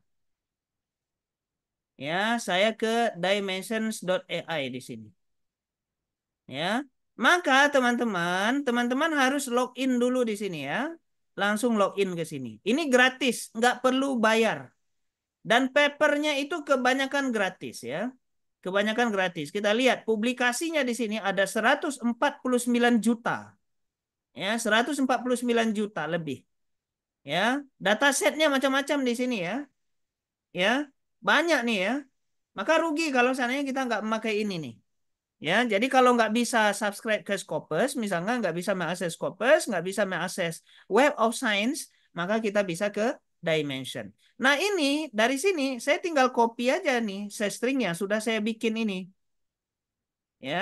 ya saya ke dimensions.ai di sini ya maka teman-teman, teman-teman harus login dulu di sini ya. Langsung login ke sini. Ini gratis, nggak perlu bayar. Dan papernya itu kebanyakan gratis ya. Kebanyakan gratis. Kita lihat publikasinya di sini ada 149 juta. Ya, 149 juta lebih. Ya, setnya macam-macam di sini ya. Ya, banyak nih ya. Maka rugi kalau seandainya kita nggak memakai ini nih. Ya, jadi kalau nggak bisa subscribe ke Scopus, misalnya nggak bisa mengakses Scopus, nggak bisa mengakses Web of Science, maka kita bisa ke Dimension. Nah ini, dari sini saya tinggal copy aja nih, saya stringnya sudah saya bikin ini. Ya,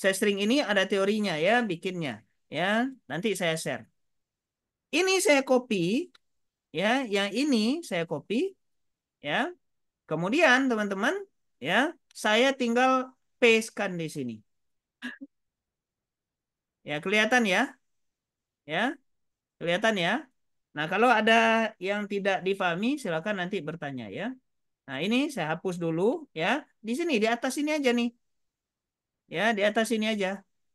saya string ini ada teorinya ya bikinnya. Ya, nanti saya share. Ini saya copy, ya, yang ini saya copy, ya. Kemudian teman-teman, ya, saya tinggal paste kan di sini. Ya, kelihatan ya? Ya. Kelihatan ya? Nah, kalau ada yang tidak difahami silakan nanti bertanya ya. Nah, ini saya hapus dulu ya. Di sini di atas sini aja nih. Ya, di atas sini aja.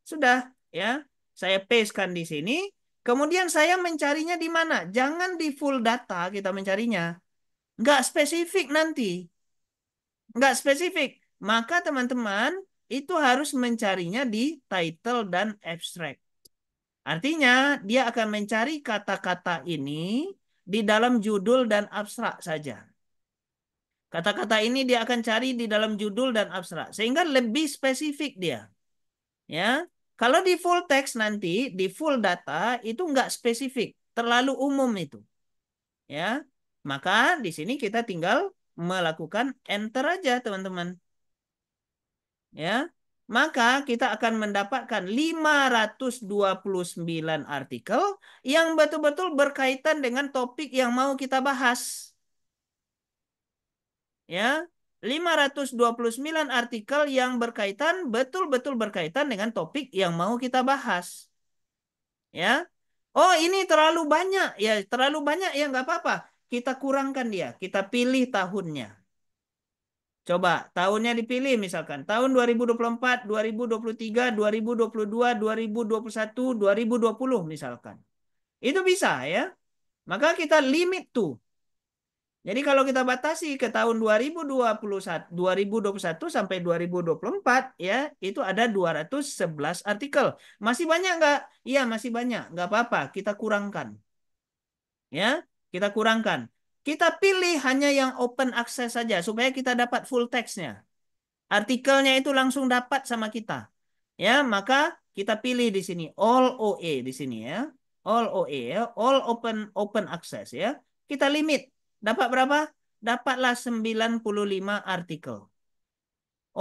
Sudah ya. Saya pastekan di sini. Kemudian saya mencarinya di mana? Jangan di full data kita mencarinya. Nggak spesifik nanti. Nggak spesifik maka teman-teman itu harus mencarinya di title dan abstract. Artinya dia akan mencari kata-kata ini di dalam judul dan abstrak saja. Kata-kata ini dia akan cari di dalam judul dan abstrak sehingga lebih spesifik dia. Ya. Kalau di full text nanti di full data itu nggak spesifik, terlalu umum itu. Ya. Maka di sini kita tinggal melakukan enter aja teman-teman ya maka kita akan mendapatkan 529 artikel yang betul-betul berkaitan dengan topik yang mau kita bahas. Ya, 529 artikel yang berkaitan betul-betul berkaitan dengan topik yang mau kita bahas. Ya. Oh, ini terlalu banyak. Ya, terlalu banyak ya nggak apa-apa. Kita kurangkan dia. Kita pilih tahunnya. Coba tahunnya dipilih misalkan tahun 2024, 2023, 2022, 2021, 2020 misalkan. Itu bisa ya. Maka kita limit tuh. Jadi kalau kita batasi ke tahun 2021, 2021 sampai 2024 ya itu ada 211 artikel. Masih banyak nggak? Iya masih banyak. Nggak apa-apa. Kita kurangkan. Ya kita kurangkan. Kita pilih hanya yang open access saja supaya kita dapat full textnya Artikelnya itu langsung dapat sama kita. Ya, maka kita pilih di sini all OA di sini ya. All OA ya, all open open access ya. Kita limit dapat berapa? Dapatlah 95 artikel.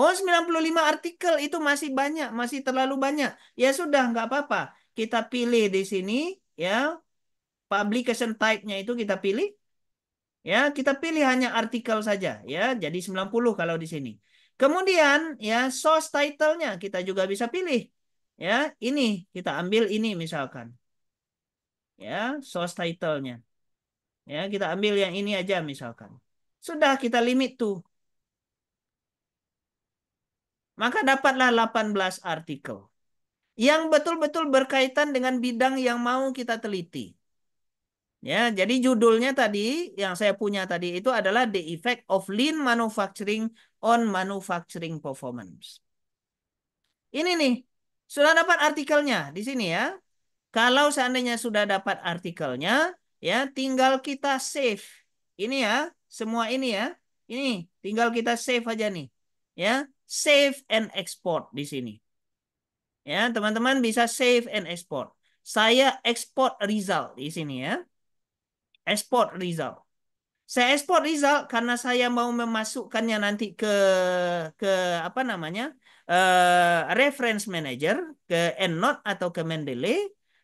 Oh, 95 artikel itu masih banyak, masih terlalu banyak. Ya sudah, nggak apa-apa. Kita pilih di sini, ya. Publication type-nya itu kita pilih. Ya, kita pilih hanya artikel saja ya. Jadi 90 kalau di sini. Kemudian ya source title-nya kita juga bisa pilih. Ya, ini kita ambil ini misalkan. Ya, source title-nya. Ya, kita ambil yang ini aja misalkan. Sudah kita limit tuh. Maka dapatlah 18 artikel yang betul-betul berkaitan dengan bidang yang mau kita teliti. Ya, jadi judulnya tadi yang saya punya tadi itu adalah The Effect of Lean Manufacturing on Manufacturing Performance. Ini nih, sudah dapat artikelnya di sini ya. Kalau seandainya sudah dapat artikelnya, ya tinggal kita save. Ini ya, semua ini ya. Ini tinggal kita save aja nih. Ya, save and export di sini. Ya, teman-teman bisa save and export. Saya export result di sini ya. Export result. Saya export result karena saya mau memasukkannya nanti ke ke apa namanya? Uh, reference manager ke EndNote atau ke Mendeley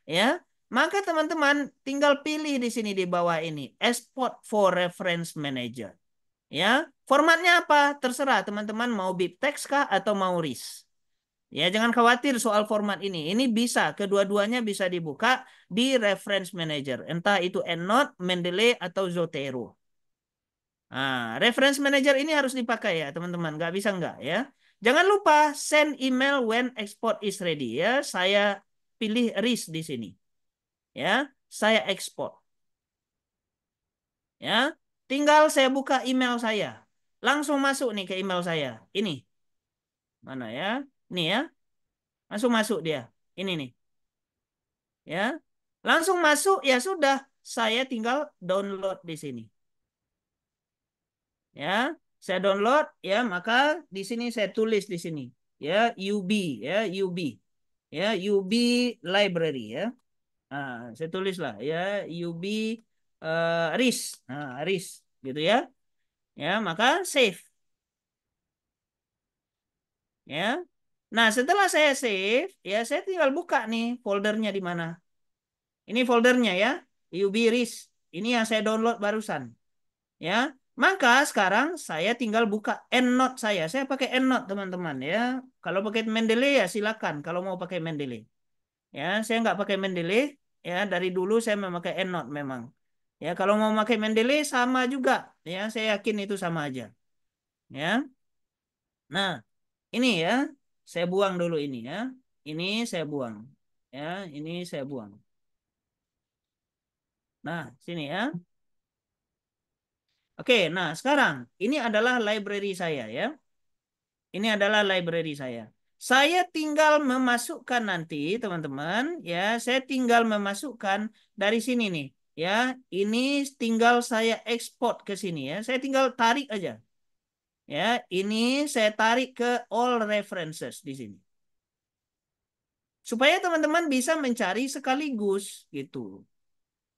ya. Maka teman-teman tinggal pilih di sini di bawah ini export for reference manager. Ya, formatnya apa? Terserah teman-teman mau BibTeX kah atau mau RIS. Ya, jangan khawatir soal format ini. Ini bisa, kedua-duanya bisa dibuka di reference manager. Entah itu EndNote, Mendeley, atau Zotero. Nah, reference manager ini harus dipakai ya, teman-teman. Gak bisa nggak ya. Jangan lupa send email when export is ready ya. Saya pilih RIS di sini. Ya, saya export Ya, tinggal saya buka email saya. Langsung masuk nih ke email saya. Ini. Mana ya? Nih ya. Langsung masuk dia. Ini nih. Ya. Langsung masuk ya sudah. Saya tinggal download di sini. Ya. Saya download ya maka di sini saya tulis di sini. Ya UB ya UB. Ya UB library ya. Nah, saya tulislah ya UB uh, eh, RIS. Nah, RIS gitu ya. Ya, maka save. Ya, Nah, setelah saya save, ya saya tinggal buka nih foldernya di mana. Ini foldernya ya, Ubiris. Ini yang saya download barusan. Ya, maka sekarang saya tinggal buka EndNote saya. Saya pakai EndNote teman-teman ya. Kalau pakai Mendeley ya silakan. Kalau mau pakai Mendeley, ya saya nggak pakai Mendeley. Ya dari dulu saya memakai EndNote memang. Ya kalau mau pakai Mendeley sama juga. Ya saya yakin itu sama aja. Ya. Nah ini ya saya buang dulu ini ya. Ini saya buang. Ya, ini saya buang. Nah, sini ya. Oke, nah sekarang ini adalah library saya ya. Ini adalah library saya. Saya tinggal memasukkan nanti teman-teman ya, saya tinggal memasukkan dari sini nih ya. Ini tinggal saya export ke sini ya. Saya tinggal tarik aja. Ya, ini saya tarik ke all references di sini. Supaya teman-teman bisa mencari sekaligus gitu.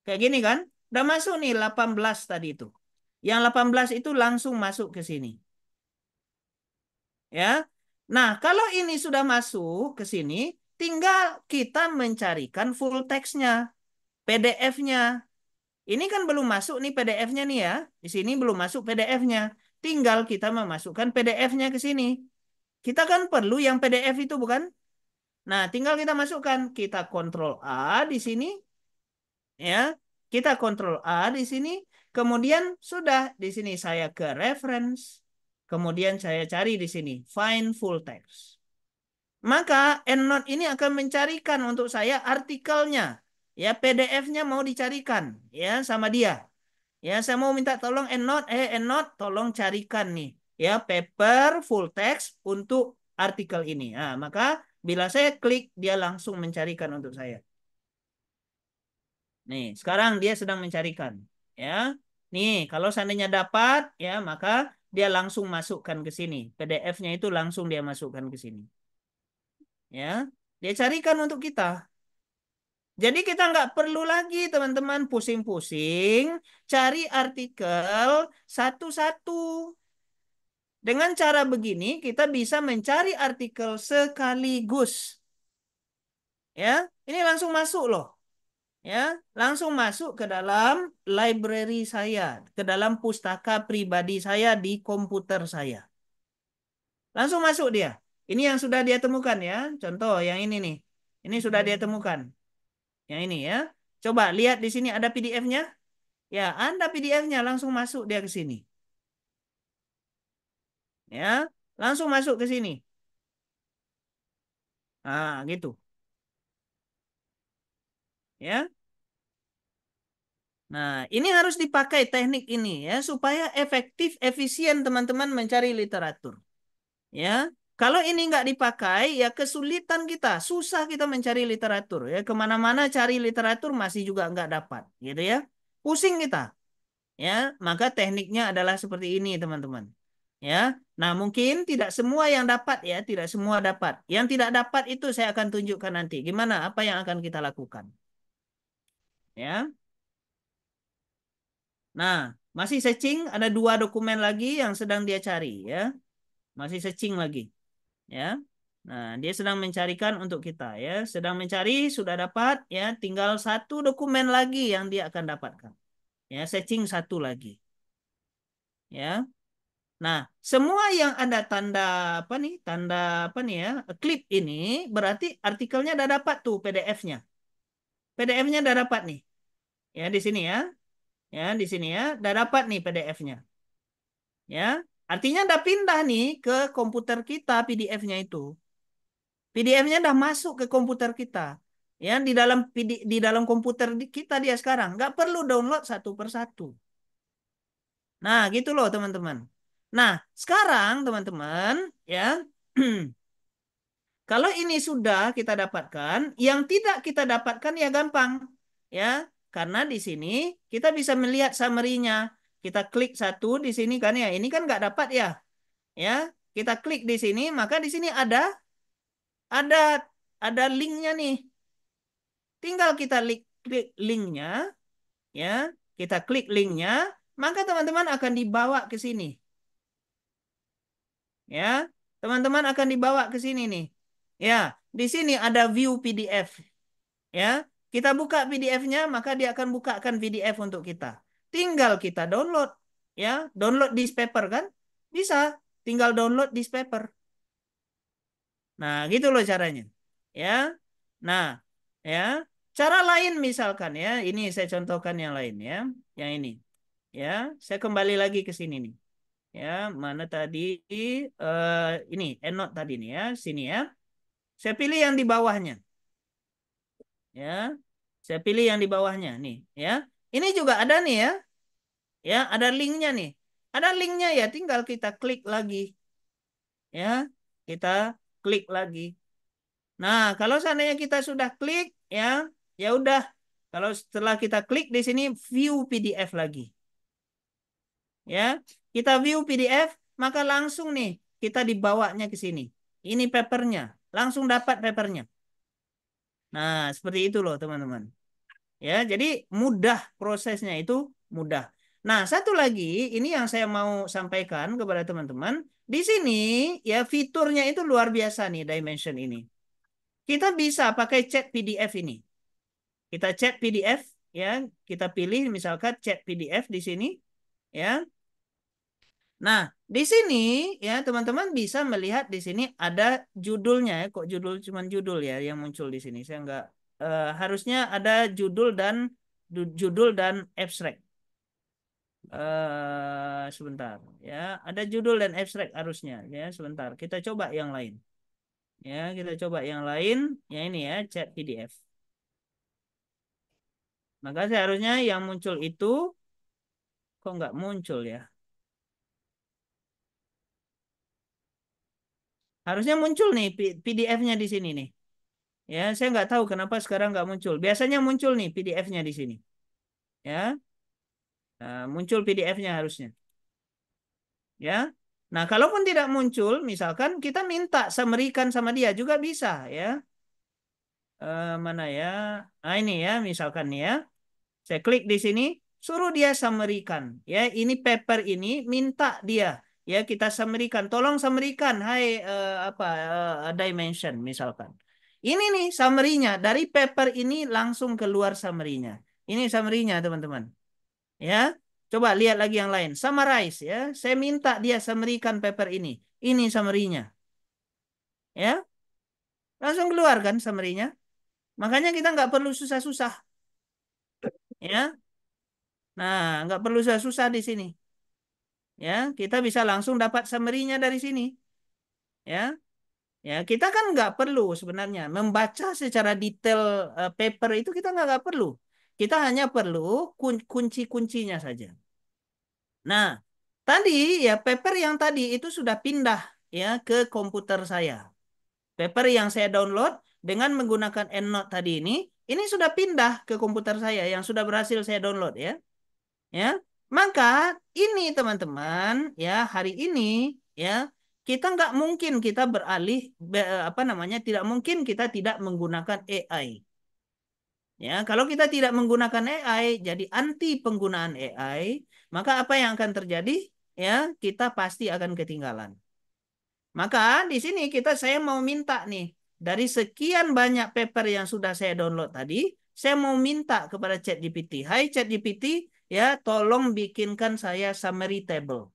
Kayak gini kan? Udah masuk nih 18 tadi itu. Yang 18 itu langsung masuk ke sini. Ya. Nah, kalau ini sudah masuk ke sini, tinggal kita mencarikan full textnya PDF-nya. Ini kan belum masuk nih PDF-nya nih ya. Di sini belum masuk PDF-nya. Tinggal kita memasukkan PDF-nya ke sini. Kita kan perlu yang PDF itu bukan? Nah, tinggal kita masukkan. Kita kontrol A di sini. Ya, kita kontrol A di sini. Kemudian sudah di sini saya ke reference. Kemudian saya cari di sini find full text. Maka EndNote ini akan mencarikan untuk saya artikelnya. Ya, PDF-nya mau dicarikan ya sama dia. Ya, saya mau minta tolong EndNote, eh EndNote tolong carikan nih ya paper full text untuk artikel ini. Nah, maka bila saya klik dia langsung mencarikan untuk saya. Nih, sekarang dia sedang mencarikan, ya. Nih, kalau seandainya dapat ya, maka dia langsung masukkan ke sini. PDF-nya itu langsung dia masukkan ke sini. Ya, dia carikan untuk kita. Jadi kita nggak perlu lagi teman-teman pusing-pusing cari artikel satu-satu. Dengan cara begini kita bisa mencari artikel sekaligus. Ya, ini langsung masuk loh. Ya, langsung masuk ke dalam library saya, ke dalam pustaka pribadi saya di komputer saya. Langsung masuk dia. Ini yang sudah dia temukan ya. Contoh yang ini nih. Ini sudah dia hmm. temukan. Yang ini ya. Coba lihat di sini ada PDF-nya? Ya, Anda PDF-nya langsung masuk dia ke sini. Ya, langsung masuk ke sini. Ah, gitu. Ya. Nah, ini harus dipakai teknik ini ya supaya efektif, efisien teman-teman mencari literatur. Ya. Kalau ini nggak dipakai, ya kesulitan kita, susah kita mencari literatur. Ya kemana-mana cari literatur masih juga nggak dapat, gitu ya. Pusing kita. Ya, maka tekniknya adalah seperti ini, teman-teman. Ya, nah mungkin tidak semua yang dapat ya, tidak semua dapat. Yang tidak dapat itu saya akan tunjukkan nanti. Gimana? Apa yang akan kita lakukan? Ya. Nah, masih searching. Ada dua dokumen lagi yang sedang dia cari ya. Masih searching lagi ya. Nah, dia sedang mencarikan untuk kita ya, sedang mencari sudah dapat ya, tinggal satu dokumen lagi yang dia akan dapatkan. Ya, searching satu lagi. Ya. Nah, semua yang ada tanda apa nih? Tanda apa nih ya? Klip ini berarti artikelnya udah dapat tuh PDF-nya. PDF-nya udah dapat nih. Ya, di sini ya. Ya, di sini ya, udah dapat nih PDF-nya. Ya. Artinya udah pindah nih ke komputer kita PDF-nya itu. PDF-nya udah masuk ke komputer kita. Ya, di dalam di, di dalam komputer kita dia sekarang nggak perlu download satu per satu. Nah, gitu loh teman-teman. Nah, sekarang teman-teman, ya. Kalau ini sudah kita dapatkan, yang tidak kita dapatkan ya gampang, ya. Karena di sini kita bisa melihat summary-nya. Kita klik satu di sini kan ya. Ini kan nggak dapat ya. Ya, kita klik di sini maka di sini ada ada ada linknya nih. Tinggal kita klik, klik linknya ya. Kita klik linknya maka teman-teman akan dibawa ke sini. Ya, teman-teman akan dibawa ke sini nih. Ya, di sini ada view PDF. Ya, kita buka PDF-nya maka dia akan bukakan PDF untuk kita tinggal kita download ya download this paper kan bisa tinggal download this paper nah gitu loh caranya ya nah ya cara lain misalkan ya ini saya contohkan yang lain ya yang ini ya saya kembali lagi ke sini nih ya mana tadi uh, ini endnote tadi nih ya sini ya saya pilih yang di bawahnya ya saya pilih yang di bawahnya nih ya ini juga ada nih ya. Ya, ada linknya nih. Ada linknya ya, tinggal kita klik lagi. Ya, kita klik lagi. Nah, kalau seandainya kita sudah klik ya, ya udah. Kalau setelah kita klik di sini view PDF lagi. Ya, kita view PDF, maka langsung nih kita dibawanya ke sini. Ini papernya, langsung dapat papernya. Nah, seperti itu loh teman-teman. Ya, jadi mudah prosesnya itu mudah. Nah, satu lagi ini yang saya mau sampaikan kepada teman-teman. Di sini ya fiturnya itu luar biasa nih dimension ini. Kita bisa pakai chat PDF ini. Kita chat PDF ya, kita pilih misalkan chat PDF di sini ya. Nah, di sini ya teman-teman bisa melihat di sini ada judulnya ya. Kok judul cuman judul ya yang muncul di sini. Saya nggak Eh, harusnya ada judul dan judul dan abstrak. Uh, eh, sebentar ya, ada judul dan abstrak harusnya ya. Sebentar, kita coba yang lain. Ya, kita coba yang lain. Ya ini ya, chat PDF. Maka seharusnya yang muncul itu kok nggak muncul ya? Harusnya muncul nih PDF-nya di sini nih. Ya, saya nggak tahu kenapa sekarang nggak muncul. Biasanya muncul nih PDF-nya di sini. Ya, nah, muncul PDF-nya harusnya. Ya, nah kalaupun tidak muncul, misalkan kita minta samarkan sama dia juga bisa, ya. Uh, mana ya? Nah ini ya, misalkan nih ya, saya klik di sini, suruh dia samarkan. Ya, ini paper ini minta dia ya kita samarkan. Tolong samarkan. hai uh, apa uh, dimension misalkan ini nih summary-nya. Dari paper ini langsung keluar summary-nya. Ini summary-nya teman-teman. Ya. Coba lihat lagi yang lain. Summarize ya. Saya minta dia summary paper ini. Ini summary-nya. Ya. Langsung keluar kan summary-nya. Makanya kita nggak perlu susah-susah. Ya. Nah, nggak perlu susah-susah di sini. Ya, kita bisa langsung dapat summary-nya dari sini. Ya. Ya, kita kan nggak perlu sebenarnya membaca secara detail uh, paper itu kita nggak, nggak perlu. Kita hanya perlu kun kunci-kuncinya saja. Nah, tadi ya paper yang tadi itu sudah pindah ya ke komputer saya. Paper yang saya download dengan menggunakan EndNote tadi ini, ini sudah pindah ke komputer saya yang sudah berhasil saya download ya. Ya. Maka ini teman-teman ya hari ini ya kita nggak mungkin kita beralih apa namanya tidak mungkin kita tidak menggunakan AI. Ya, kalau kita tidak menggunakan AI jadi anti penggunaan AI, maka apa yang akan terjadi? Ya, kita pasti akan ketinggalan. Maka di sini kita saya mau minta nih dari sekian banyak paper yang sudah saya download tadi, saya mau minta kepada ChatGPT, "Hai ChatGPT, ya tolong bikinkan saya summary table."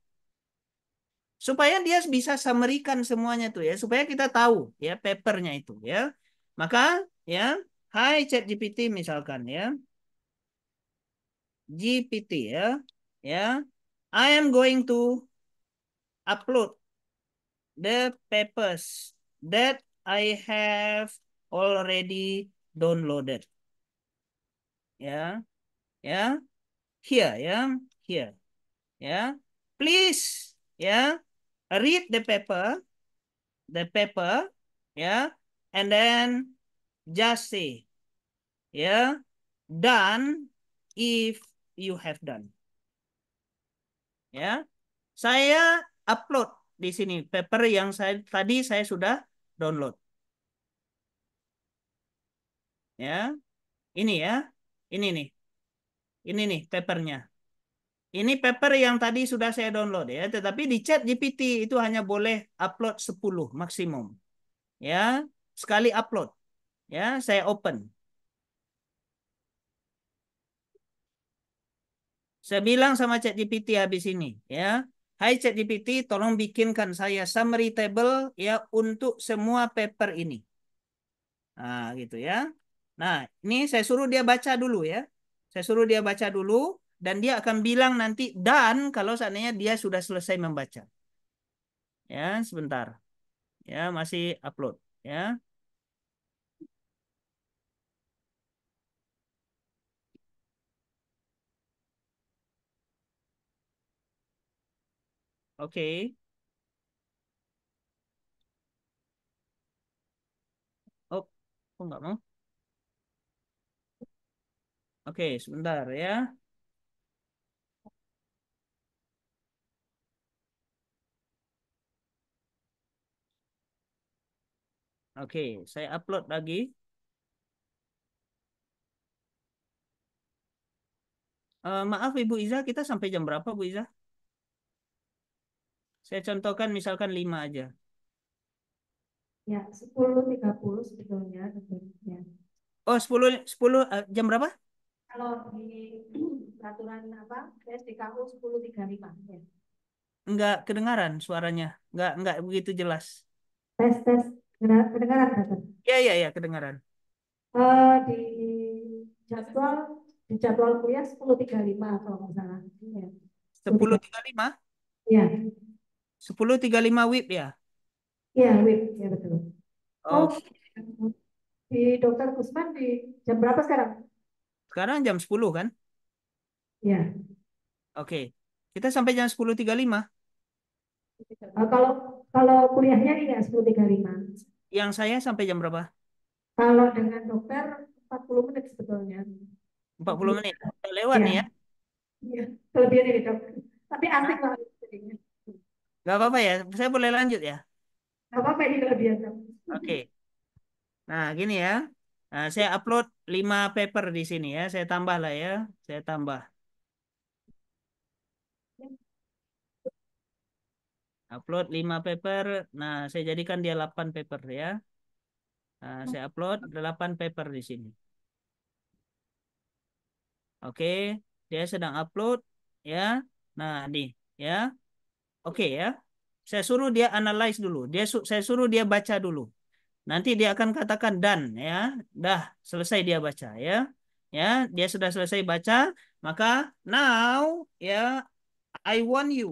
supaya dia bisa samerikan semuanya tuh ya supaya kita tahu ya papernya itu ya maka ya hi chat GPT misalkan ya GPT ya ya I am going to upload the papers that I have already downloaded ya ya here ya here ya please ya read the paper, the paper, yeah, and then just say, yeah, done if you have done. Ya, saya upload di sini paper yang saya tadi saya sudah download. Ya, ini ya, ini nih, ini nih papernya. Ini paper yang tadi sudah saya download ya, tetapi di chat GPT itu hanya boleh upload 10 maksimum. Ya, sekali upload. Ya, saya open. Saya bilang sama chat GPT habis ini ya. Hai chat GPT, tolong bikinkan saya summary table ya untuk semua paper ini. Nah, gitu ya. Nah, ini saya suruh dia baca dulu ya. Saya suruh dia baca dulu dan dia akan bilang nanti dan kalau seandainya dia sudah selesai membaca. Ya, sebentar. Ya, masih upload, ya. Oke. Okay. Oh, aku nggak mau. Oke, okay, sebentar ya. Oke, okay, saya upload lagi. Uh, maaf Ibu Iza, kita sampai jam berapa Bu Iza? Saya contohkan misalkan 5 aja. Ya, 10.30 sebetulnya. Ya. Oh, 10, 10 uh, jam berapa? Kalau di peraturan apa, PSDKU 10.35 ya. Enggak kedengaran suaranya. Enggak, enggak begitu jelas. Tes, tes. Kedengaran, dokter. Ya, ya, ya, kedengaran. Uh, di jadwal di jadwal kuliah sepuluh tiga lima kalau nggak salah. Iya. Sepuluh Ya. lima? Iya. lima WIB ya? Iya, WIB, ya betul. Oh. oh. Di Dokter Kusman di jam berapa sekarang? Sekarang jam sepuluh kan? Iya. Oke. Kita sampai jam sepuluh tiga lima. Eh, kalau kalau kuliahnya ini sepuluh tiga lima yang saya sampai jam berapa? Kalau dengan dokter 40 menit sebetulnya. 40 menit. kita lewat ya. nih ya. Iya, kelebihan ini dok. Tapi asik banget jadinya. Gak apa-apa ya, saya boleh lanjut ya? Gak apa-apa ini kelebihan dok. Oke. Okay. Nah, gini ya. Nah, saya upload 5 paper di sini ya. Saya tambah lah ya. Saya tambah. upload 5 paper. Nah, saya jadikan dia 8 paper ya. Nah, hmm. saya upload 8 paper di sini. Oke, dia sedang upload ya. Nah, nih ya. Oke ya. Saya suruh dia analyze dulu. Dia su saya suruh dia baca dulu. Nanti dia akan katakan dan ya. Dah, selesai dia baca ya. Ya, dia sudah selesai baca, maka now ya I want you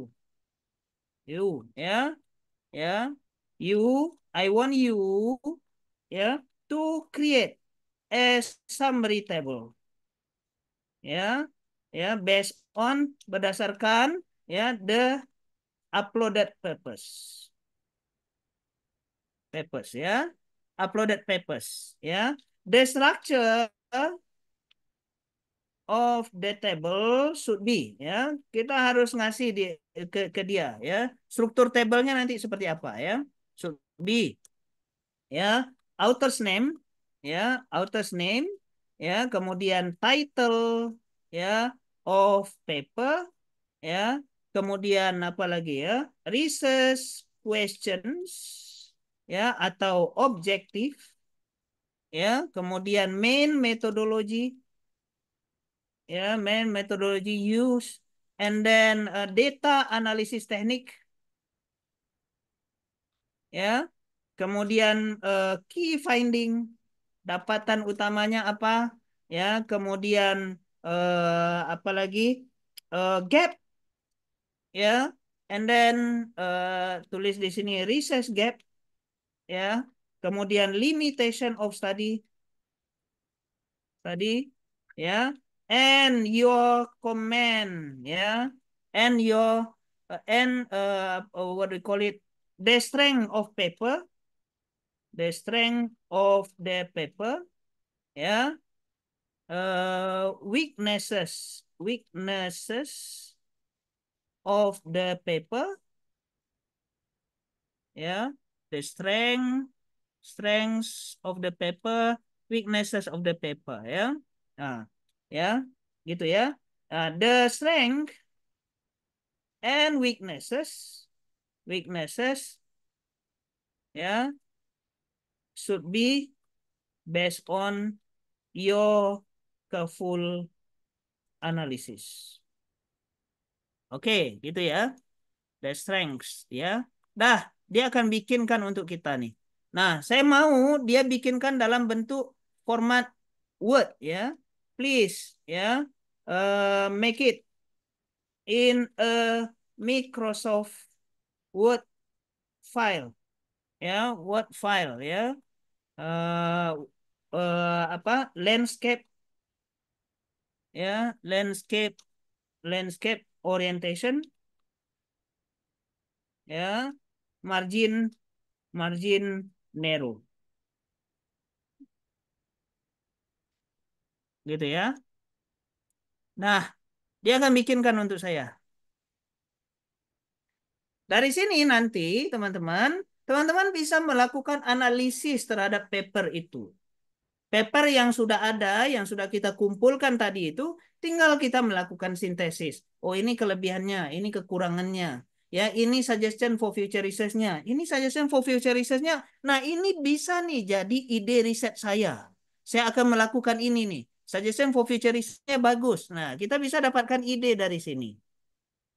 you ya ya you I want you ya to create a summary table ya ya based on berdasarkan ya the uploaded papers papers ya uploaded papers ya the structure of the table should be ya kita harus ngasih di, ke, ke dia ya struktur tabelnya nanti seperti apa ya should be ya author's name ya author's name ya kemudian title ya of paper ya kemudian apa lagi ya research questions ya atau objective ya kemudian main methodology ya yeah, main methodology use and then uh, data analysis teknik ya kemudian uh, key finding dapatan utamanya apa ya kemudian uh, apalagi uh, gap ya and then uh, tulis di sini research gap ya kemudian limitation of study tadi ya and your command, yeah, and your uh, and uh, uh what do we call it? The strength of paper, the strength of the paper, yeah. Uh, weaknesses, weaknesses of the paper, yeah. The strength, strengths of the paper, weaknesses of the paper, yeah. Uh. ya gitu ya uh, the strength and weaknesses weaknesses ya should be based on your careful analysis oke okay, gitu ya the strengths ya dah dia akan bikinkan untuk kita nih nah saya mau dia bikinkan dalam bentuk format word ya please ya yeah, uh, make it in a Microsoft Word file ya yeah, Word file ya yeah. uh, eh, uh, apa landscape ya yeah, landscape landscape orientation ya yeah, margin margin narrow gitu ya. Nah, dia akan bikinkan untuk saya. Dari sini nanti teman-teman, teman-teman bisa melakukan analisis terhadap paper itu. Paper yang sudah ada, yang sudah kita kumpulkan tadi itu, tinggal kita melakukan sintesis. Oh ini kelebihannya, ini kekurangannya. Ya, ini suggestion for future research-nya. Ini suggestion for future research-nya. Nah, ini bisa nih jadi ide riset saya. Saya akan melakukan ini nih. Suggestion for futurisnya bagus. Nah, kita bisa dapatkan ide dari sini.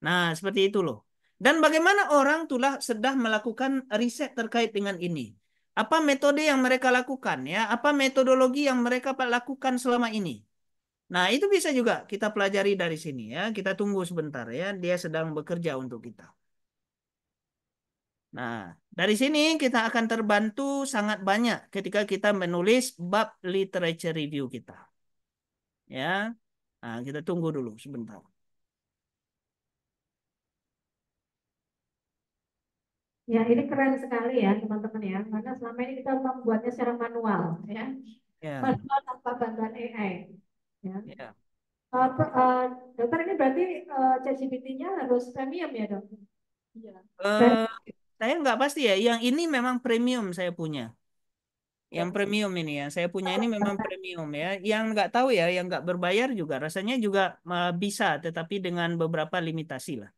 Nah, seperti itu loh. Dan bagaimana orang tulah sedang melakukan riset terkait dengan ini? Apa metode yang mereka lakukan ya? Apa metodologi yang mereka lakukan selama ini? Nah, itu bisa juga kita pelajari dari sini ya. Kita tunggu sebentar ya. Dia sedang bekerja untuk kita. Nah, dari sini kita akan terbantu sangat banyak ketika kita menulis bab literature review kita. Ya, nah, kita tunggu dulu sebentar. Ya, ini keren sekali ya teman-teman ya, karena selama ini kita membuatnya secara manual ya, yeah. manual tanpa bantuan AI. Ya. Yeah. Ya. Uh, eh, uh, dokter ini berarti uh, eh, nya harus premium ya dok? Iya. Uh, saya nggak pasti ya. Yang ini memang premium saya punya yang iya. premium ini ya. Saya punya ini oh. memang premium ya. Yang nggak tahu ya, yang nggak berbayar juga rasanya juga uh, bisa, tetapi dengan beberapa limitasi lah.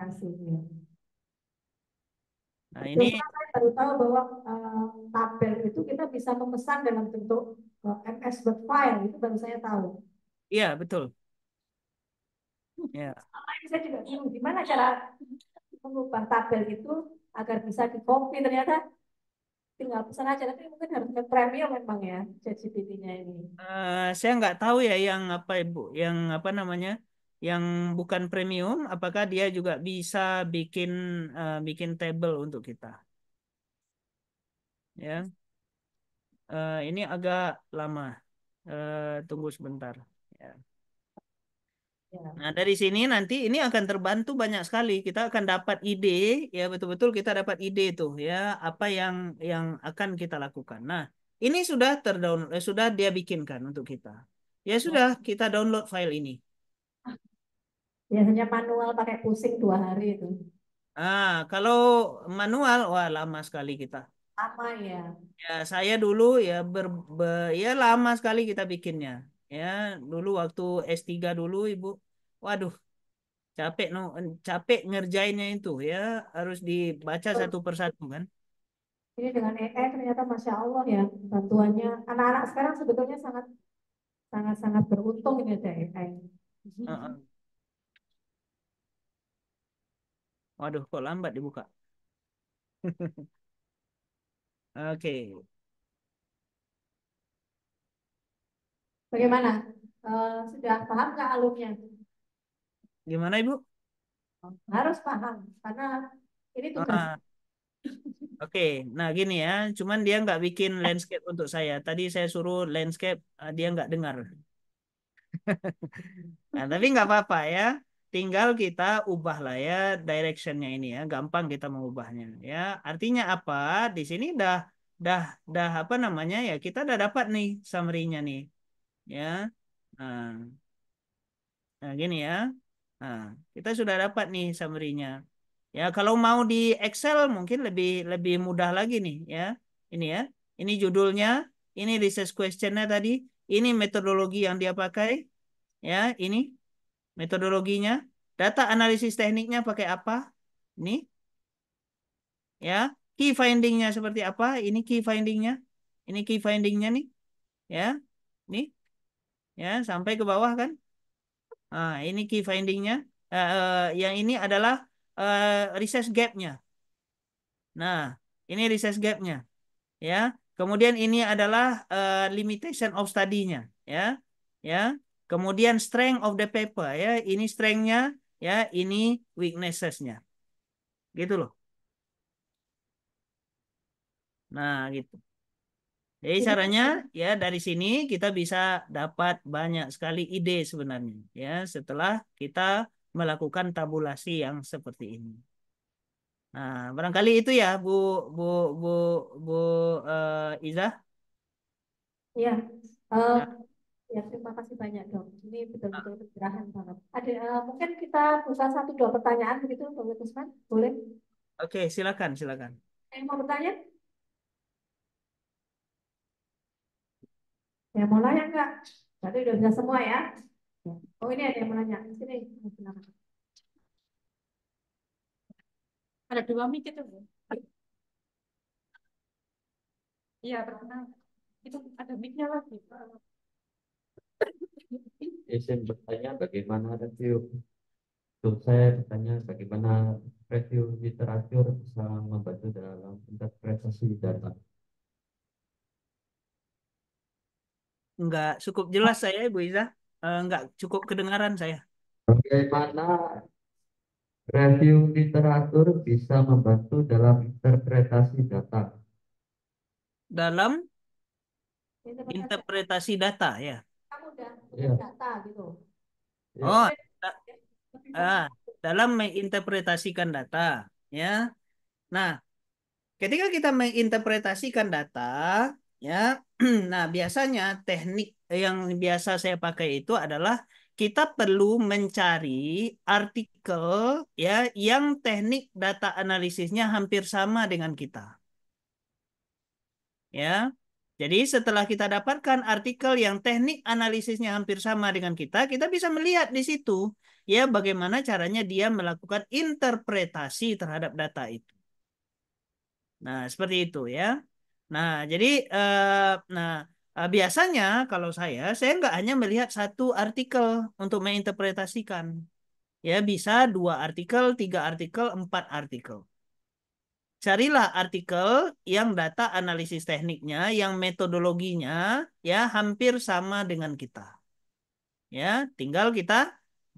Hasilnya. Nah ini Cuma kan saya baru tahu bahwa eh, tabel itu kita bisa memesan dalam bentuk eh, MS Word file itu baru saya tahu. Iya betul. Hmm. Ya. Yeah. Saya juga bingung gimana cara mengubah tabel itu agar bisa di copy ternyata tinggal pesan aja tapi mungkin harus premium memang ya ChatGPT-nya ini. Uh, saya nggak tahu ya yang apa ibu yang apa namanya yang bukan premium apakah dia juga bisa bikin uh, bikin table untuk kita ya uh, ini agak lama uh, tunggu sebentar ya. Ya. Nah, dari sini nanti ini akan terbantu banyak sekali. Kita akan dapat ide, ya betul-betul kita dapat ide itu, ya apa yang yang akan kita lakukan. Nah, ini sudah terdownload, eh, sudah dia bikinkan untuk kita. Ya, ya sudah, kita download file ini. ya hanya manual pakai pusing dua hari itu. Ah, kalau manual, wah lama sekali kita. Lama ya. Ya, saya dulu ya ber, ber ya lama sekali kita bikinnya ya dulu waktu S3 dulu Ibu waduh capek no capek ngerjainnya itu ya harus dibaca satu persatu kan ini iya, dengan AI ternyata masya Allah ya bantuannya anak-anak sekarang sebetulnya sangat sangat sangat beruntung ini ada AI waduh kok lambat dibuka oke okay. Bagaimana? Uh, sudah paham nggak alurnya? Gimana Ibu? Harus paham, karena ini ah, tugas. Uh, Oke, okay. nah gini ya, cuman dia nggak bikin landscape untuk saya. Tadi saya suruh landscape, ah, dia nggak dengar. nah, tapi nggak apa-apa ya. Tinggal kita ubah lah ya directionnya ini ya. Gampang kita mengubahnya ya. Artinya apa? Di sini dah dah dah apa namanya ya kita udah dapat nih summary-nya nih ya nah, nah gini ya nah, kita sudah dapat nih summary ya kalau mau di Excel mungkin lebih lebih mudah lagi nih ya ini ya ini judulnya ini research questionnya tadi ini metodologi yang dia pakai ya ini metodologinya data analisis tekniknya pakai apa ini ya key findingnya seperti apa ini key findingnya ini key findingnya nih ya nih ya sampai ke bawah kan nah, ini key findingnya uh, uh, yang ini adalah uh, recess gapnya nah ini recess gapnya ya kemudian ini adalah uh, limitation of studinya ya ya kemudian strength of the paper ya ini strengthnya ya ini weaknessesnya gitu loh nah gitu jadi caranya ya dari sini kita bisa dapat banyak sekali ide sebenarnya ya setelah kita melakukan tabulasi yang seperti ini. Nah, barangkali itu ya Bu Bu Bu Bu uh, Iza. Iya, eh, ya. Uh, ya. terima kasih banyak dong. Ini betul-betul ah. pencerahan banget. Ada uh, mungkin kita buka satu dua pertanyaan begitu Bu Usman, boleh? Oke, silakan silakan. Yang mau bertanya? Ya, mau nanya enggak? Berarti udah bisa semua ya? Oh ini ada yang mau nanya. Sini. Ada dua mic itu. Iya, pernah. Itu ada mic-nya lagi. Isin eh, bertanya bagaimana review? saya bertanya bagaimana review literatur bisa membantu dalam interpretasi data. Enggak cukup jelas saya Ibu ya, Iza. Eh, nggak enggak cukup kedengaran saya. Bagaimana review literatur bisa membantu dalam interpretasi data? Dalam interpretasi data ya. Ya. Data gitu. Iya. Oh, da ah, dalam menginterpretasikan data ya. Nah, ketika kita menginterpretasikan data, Ya, nah biasanya teknik yang biasa saya pakai itu adalah kita perlu mencari artikel ya yang teknik data analisisnya hampir sama dengan kita. Ya, jadi setelah kita dapatkan artikel yang teknik analisisnya hampir sama dengan kita, kita bisa melihat di situ ya bagaimana caranya dia melakukan interpretasi terhadap data itu. Nah, seperti itu ya. Nah, jadi uh, nah eh, biasanya kalau saya, saya nggak hanya melihat satu artikel untuk menginterpretasikan. Ya, bisa dua artikel, tiga artikel, empat artikel. Carilah artikel yang data analisis tekniknya, yang metodologinya ya hampir sama dengan kita. Ya, tinggal kita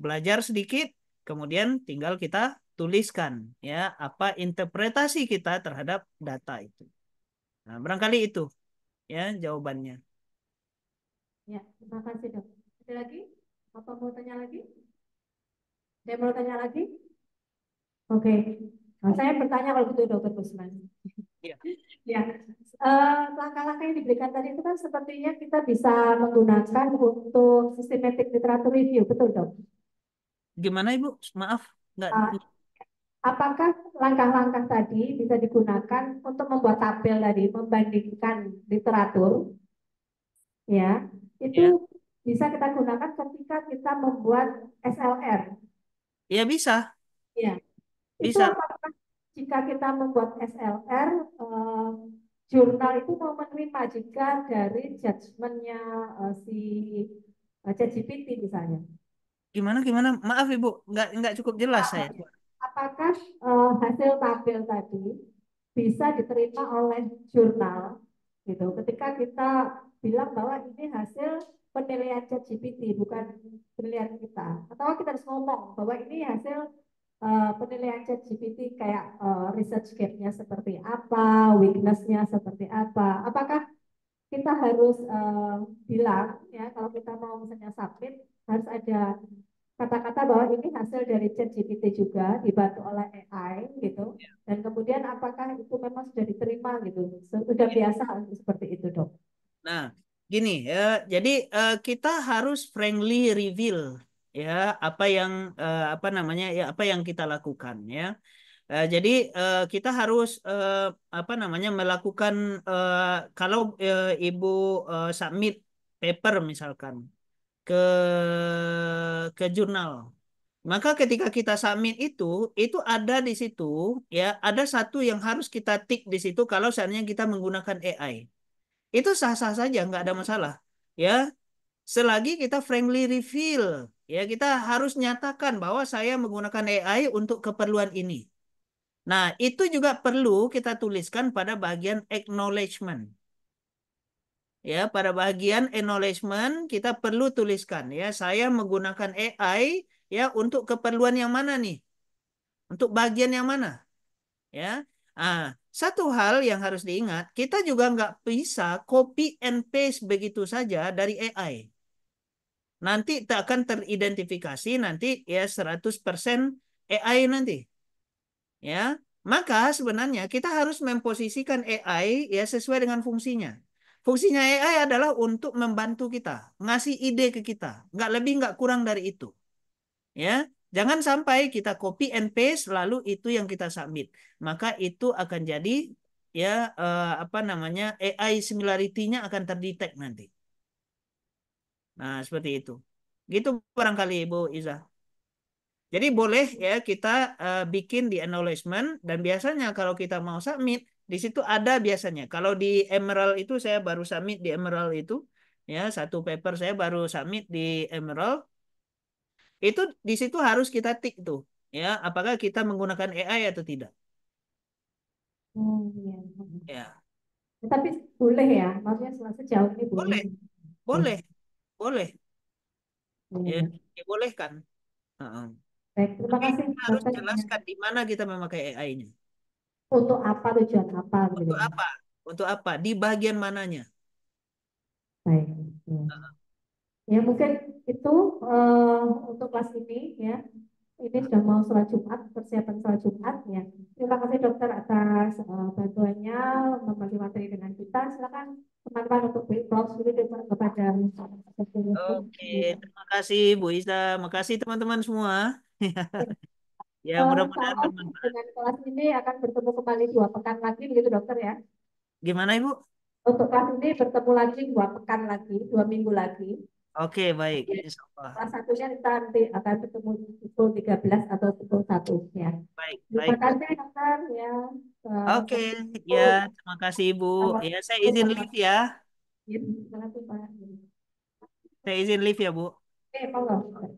belajar sedikit, kemudian tinggal kita tuliskan ya apa interpretasi kita terhadap data itu. Nah, barangkali itu ya jawabannya. Ya, terima kasih dok. Ada lagi? Apa mau tanya lagi? Saya mau tanya lagi? Oke, okay. nah, saya bertanya kalau begitu dokter Busman. Iya. Ya, ya. Uh, langkah-langkah yang diberikan tadi itu kan sepertinya kita bisa menggunakan untuk sistematik literatur review, betul dok? Gimana ibu? Maaf, nggak. Uh, Apakah langkah-langkah tadi bisa digunakan untuk membuat tabel tadi, membandingkan literatur? Ya, itu ya. bisa kita gunakan ketika kita membuat SLR. Iya bisa. Iya. bisa. apakah jika kita membuat SLR, eh, jurnal itu mau menerima jika dari judgementnya eh, si eh, ChatGPT eh, misalnya? Gimana gimana? Maaf ibu, nggak nggak cukup jelas saya apakah uh, hasil tabel tadi bisa diterima oleh jurnal gitu ketika kita bilang bahwa ini hasil penilaian ChatGPT bukan penilaian kita atau kita harus ngomong bahwa ini hasil uh, penilaian ChatGPT kayak uh, research gap-nya seperti apa weakness-nya seperti apa apakah kita harus uh, bilang ya kalau kita mau misalnya submit harus ada kata-kata bahwa ini hasil dari chat GPT juga dibantu oleh AI gitu yeah. dan kemudian apakah itu memang sudah diterima gitu sudah yeah. biasa seperti itu dok nah gini ya jadi uh, kita harus friendly reveal ya apa yang uh, apa namanya ya apa yang kita lakukan ya Uh, jadi uh, kita harus uh, apa namanya melakukan uh, kalau uh, ibu uh, submit paper misalkan ke ke jurnal. Maka ketika kita submit itu, itu ada di situ ya, ada satu yang harus kita tick di situ kalau seandainya kita menggunakan AI. Itu sah-sah saja, nggak ada masalah. Ya, selagi kita friendly reveal, ya kita harus nyatakan bahwa saya menggunakan AI untuk keperluan ini. Nah, itu juga perlu kita tuliskan pada bagian acknowledgement ya pada bagian acknowledgement kita perlu tuliskan ya saya menggunakan AI ya untuk keperluan yang mana nih untuk bagian yang mana ya ah satu hal yang harus diingat kita juga nggak bisa copy and paste begitu saja dari AI nanti tak akan teridentifikasi nanti ya 100% AI nanti ya maka sebenarnya kita harus memposisikan AI ya sesuai dengan fungsinya Fungsinya AI adalah untuk membantu kita, ngasih ide ke kita, nggak lebih nggak kurang dari itu. Ya, jangan sampai kita copy and paste lalu itu yang kita submit. Maka itu akan jadi ya uh, apa namanya AI similarity-nya akan terdetek nanti. Nah, seperti itu. Gitu barangkali Ibu Iza. Jadi boleh ya kita uh, bikin di acknowledgement dan biasanya kalau kita mau submit di situ ada biasanya. Kalau di Emerald itu saya baru submit di Emerald itu, ya satu paper saya baru submit di Emerald. Itu di situ harus kita tick tuh, ya apakah kita menggunakan AI atau tidak. Hmm, ya. ya. Tapi boleh ya, maksudnya sejauh ini boleh. Boleh, boleh, boleh. Hmm. Ya, dibolehkan. Ya uh -huh. Baik, terima kasih. Kita Harus jelaskan di mana kita memakai AI-nya. Untuk apa tujuan apa? Gitu untuk kan? apa? Untuk apa? Di bagian mananya? Baik. Ya, ya mungkin itu uh, untuk kelas ini ya. Ini sudah mau sholat Jumat, persiapan sholat Jumat ya. Terima kasih dokter atas uh, bantuannya membagi materi dengan kita. Silakan teman-teman untuk applause dulu kepada Oke, terima kasih Bu Isa, terima kasih teman-teman semua. Ya, eh, mudah-mudahan bermanfaat. Dengan kelas ini akan bertemu kembali dua pekan lagi, begitu dokter ya? Gimana Ibu? Untuk kelas ini bertemu lagi dua pekan lagi, dua minggu lagi. Oke, okay, baik. Insya Kelas satunya kita nanti akan bertemu pukul 13 atau pukul 1. Ya. Baik, Terima baik. kasih dokter ya. Eh, Oke, okay. ya terima kasih Ibu. Selamat. Ya, saya izin lift ya. Iya, terima kasih Pak. Saya izin lift ya, Bu. Oke, okay,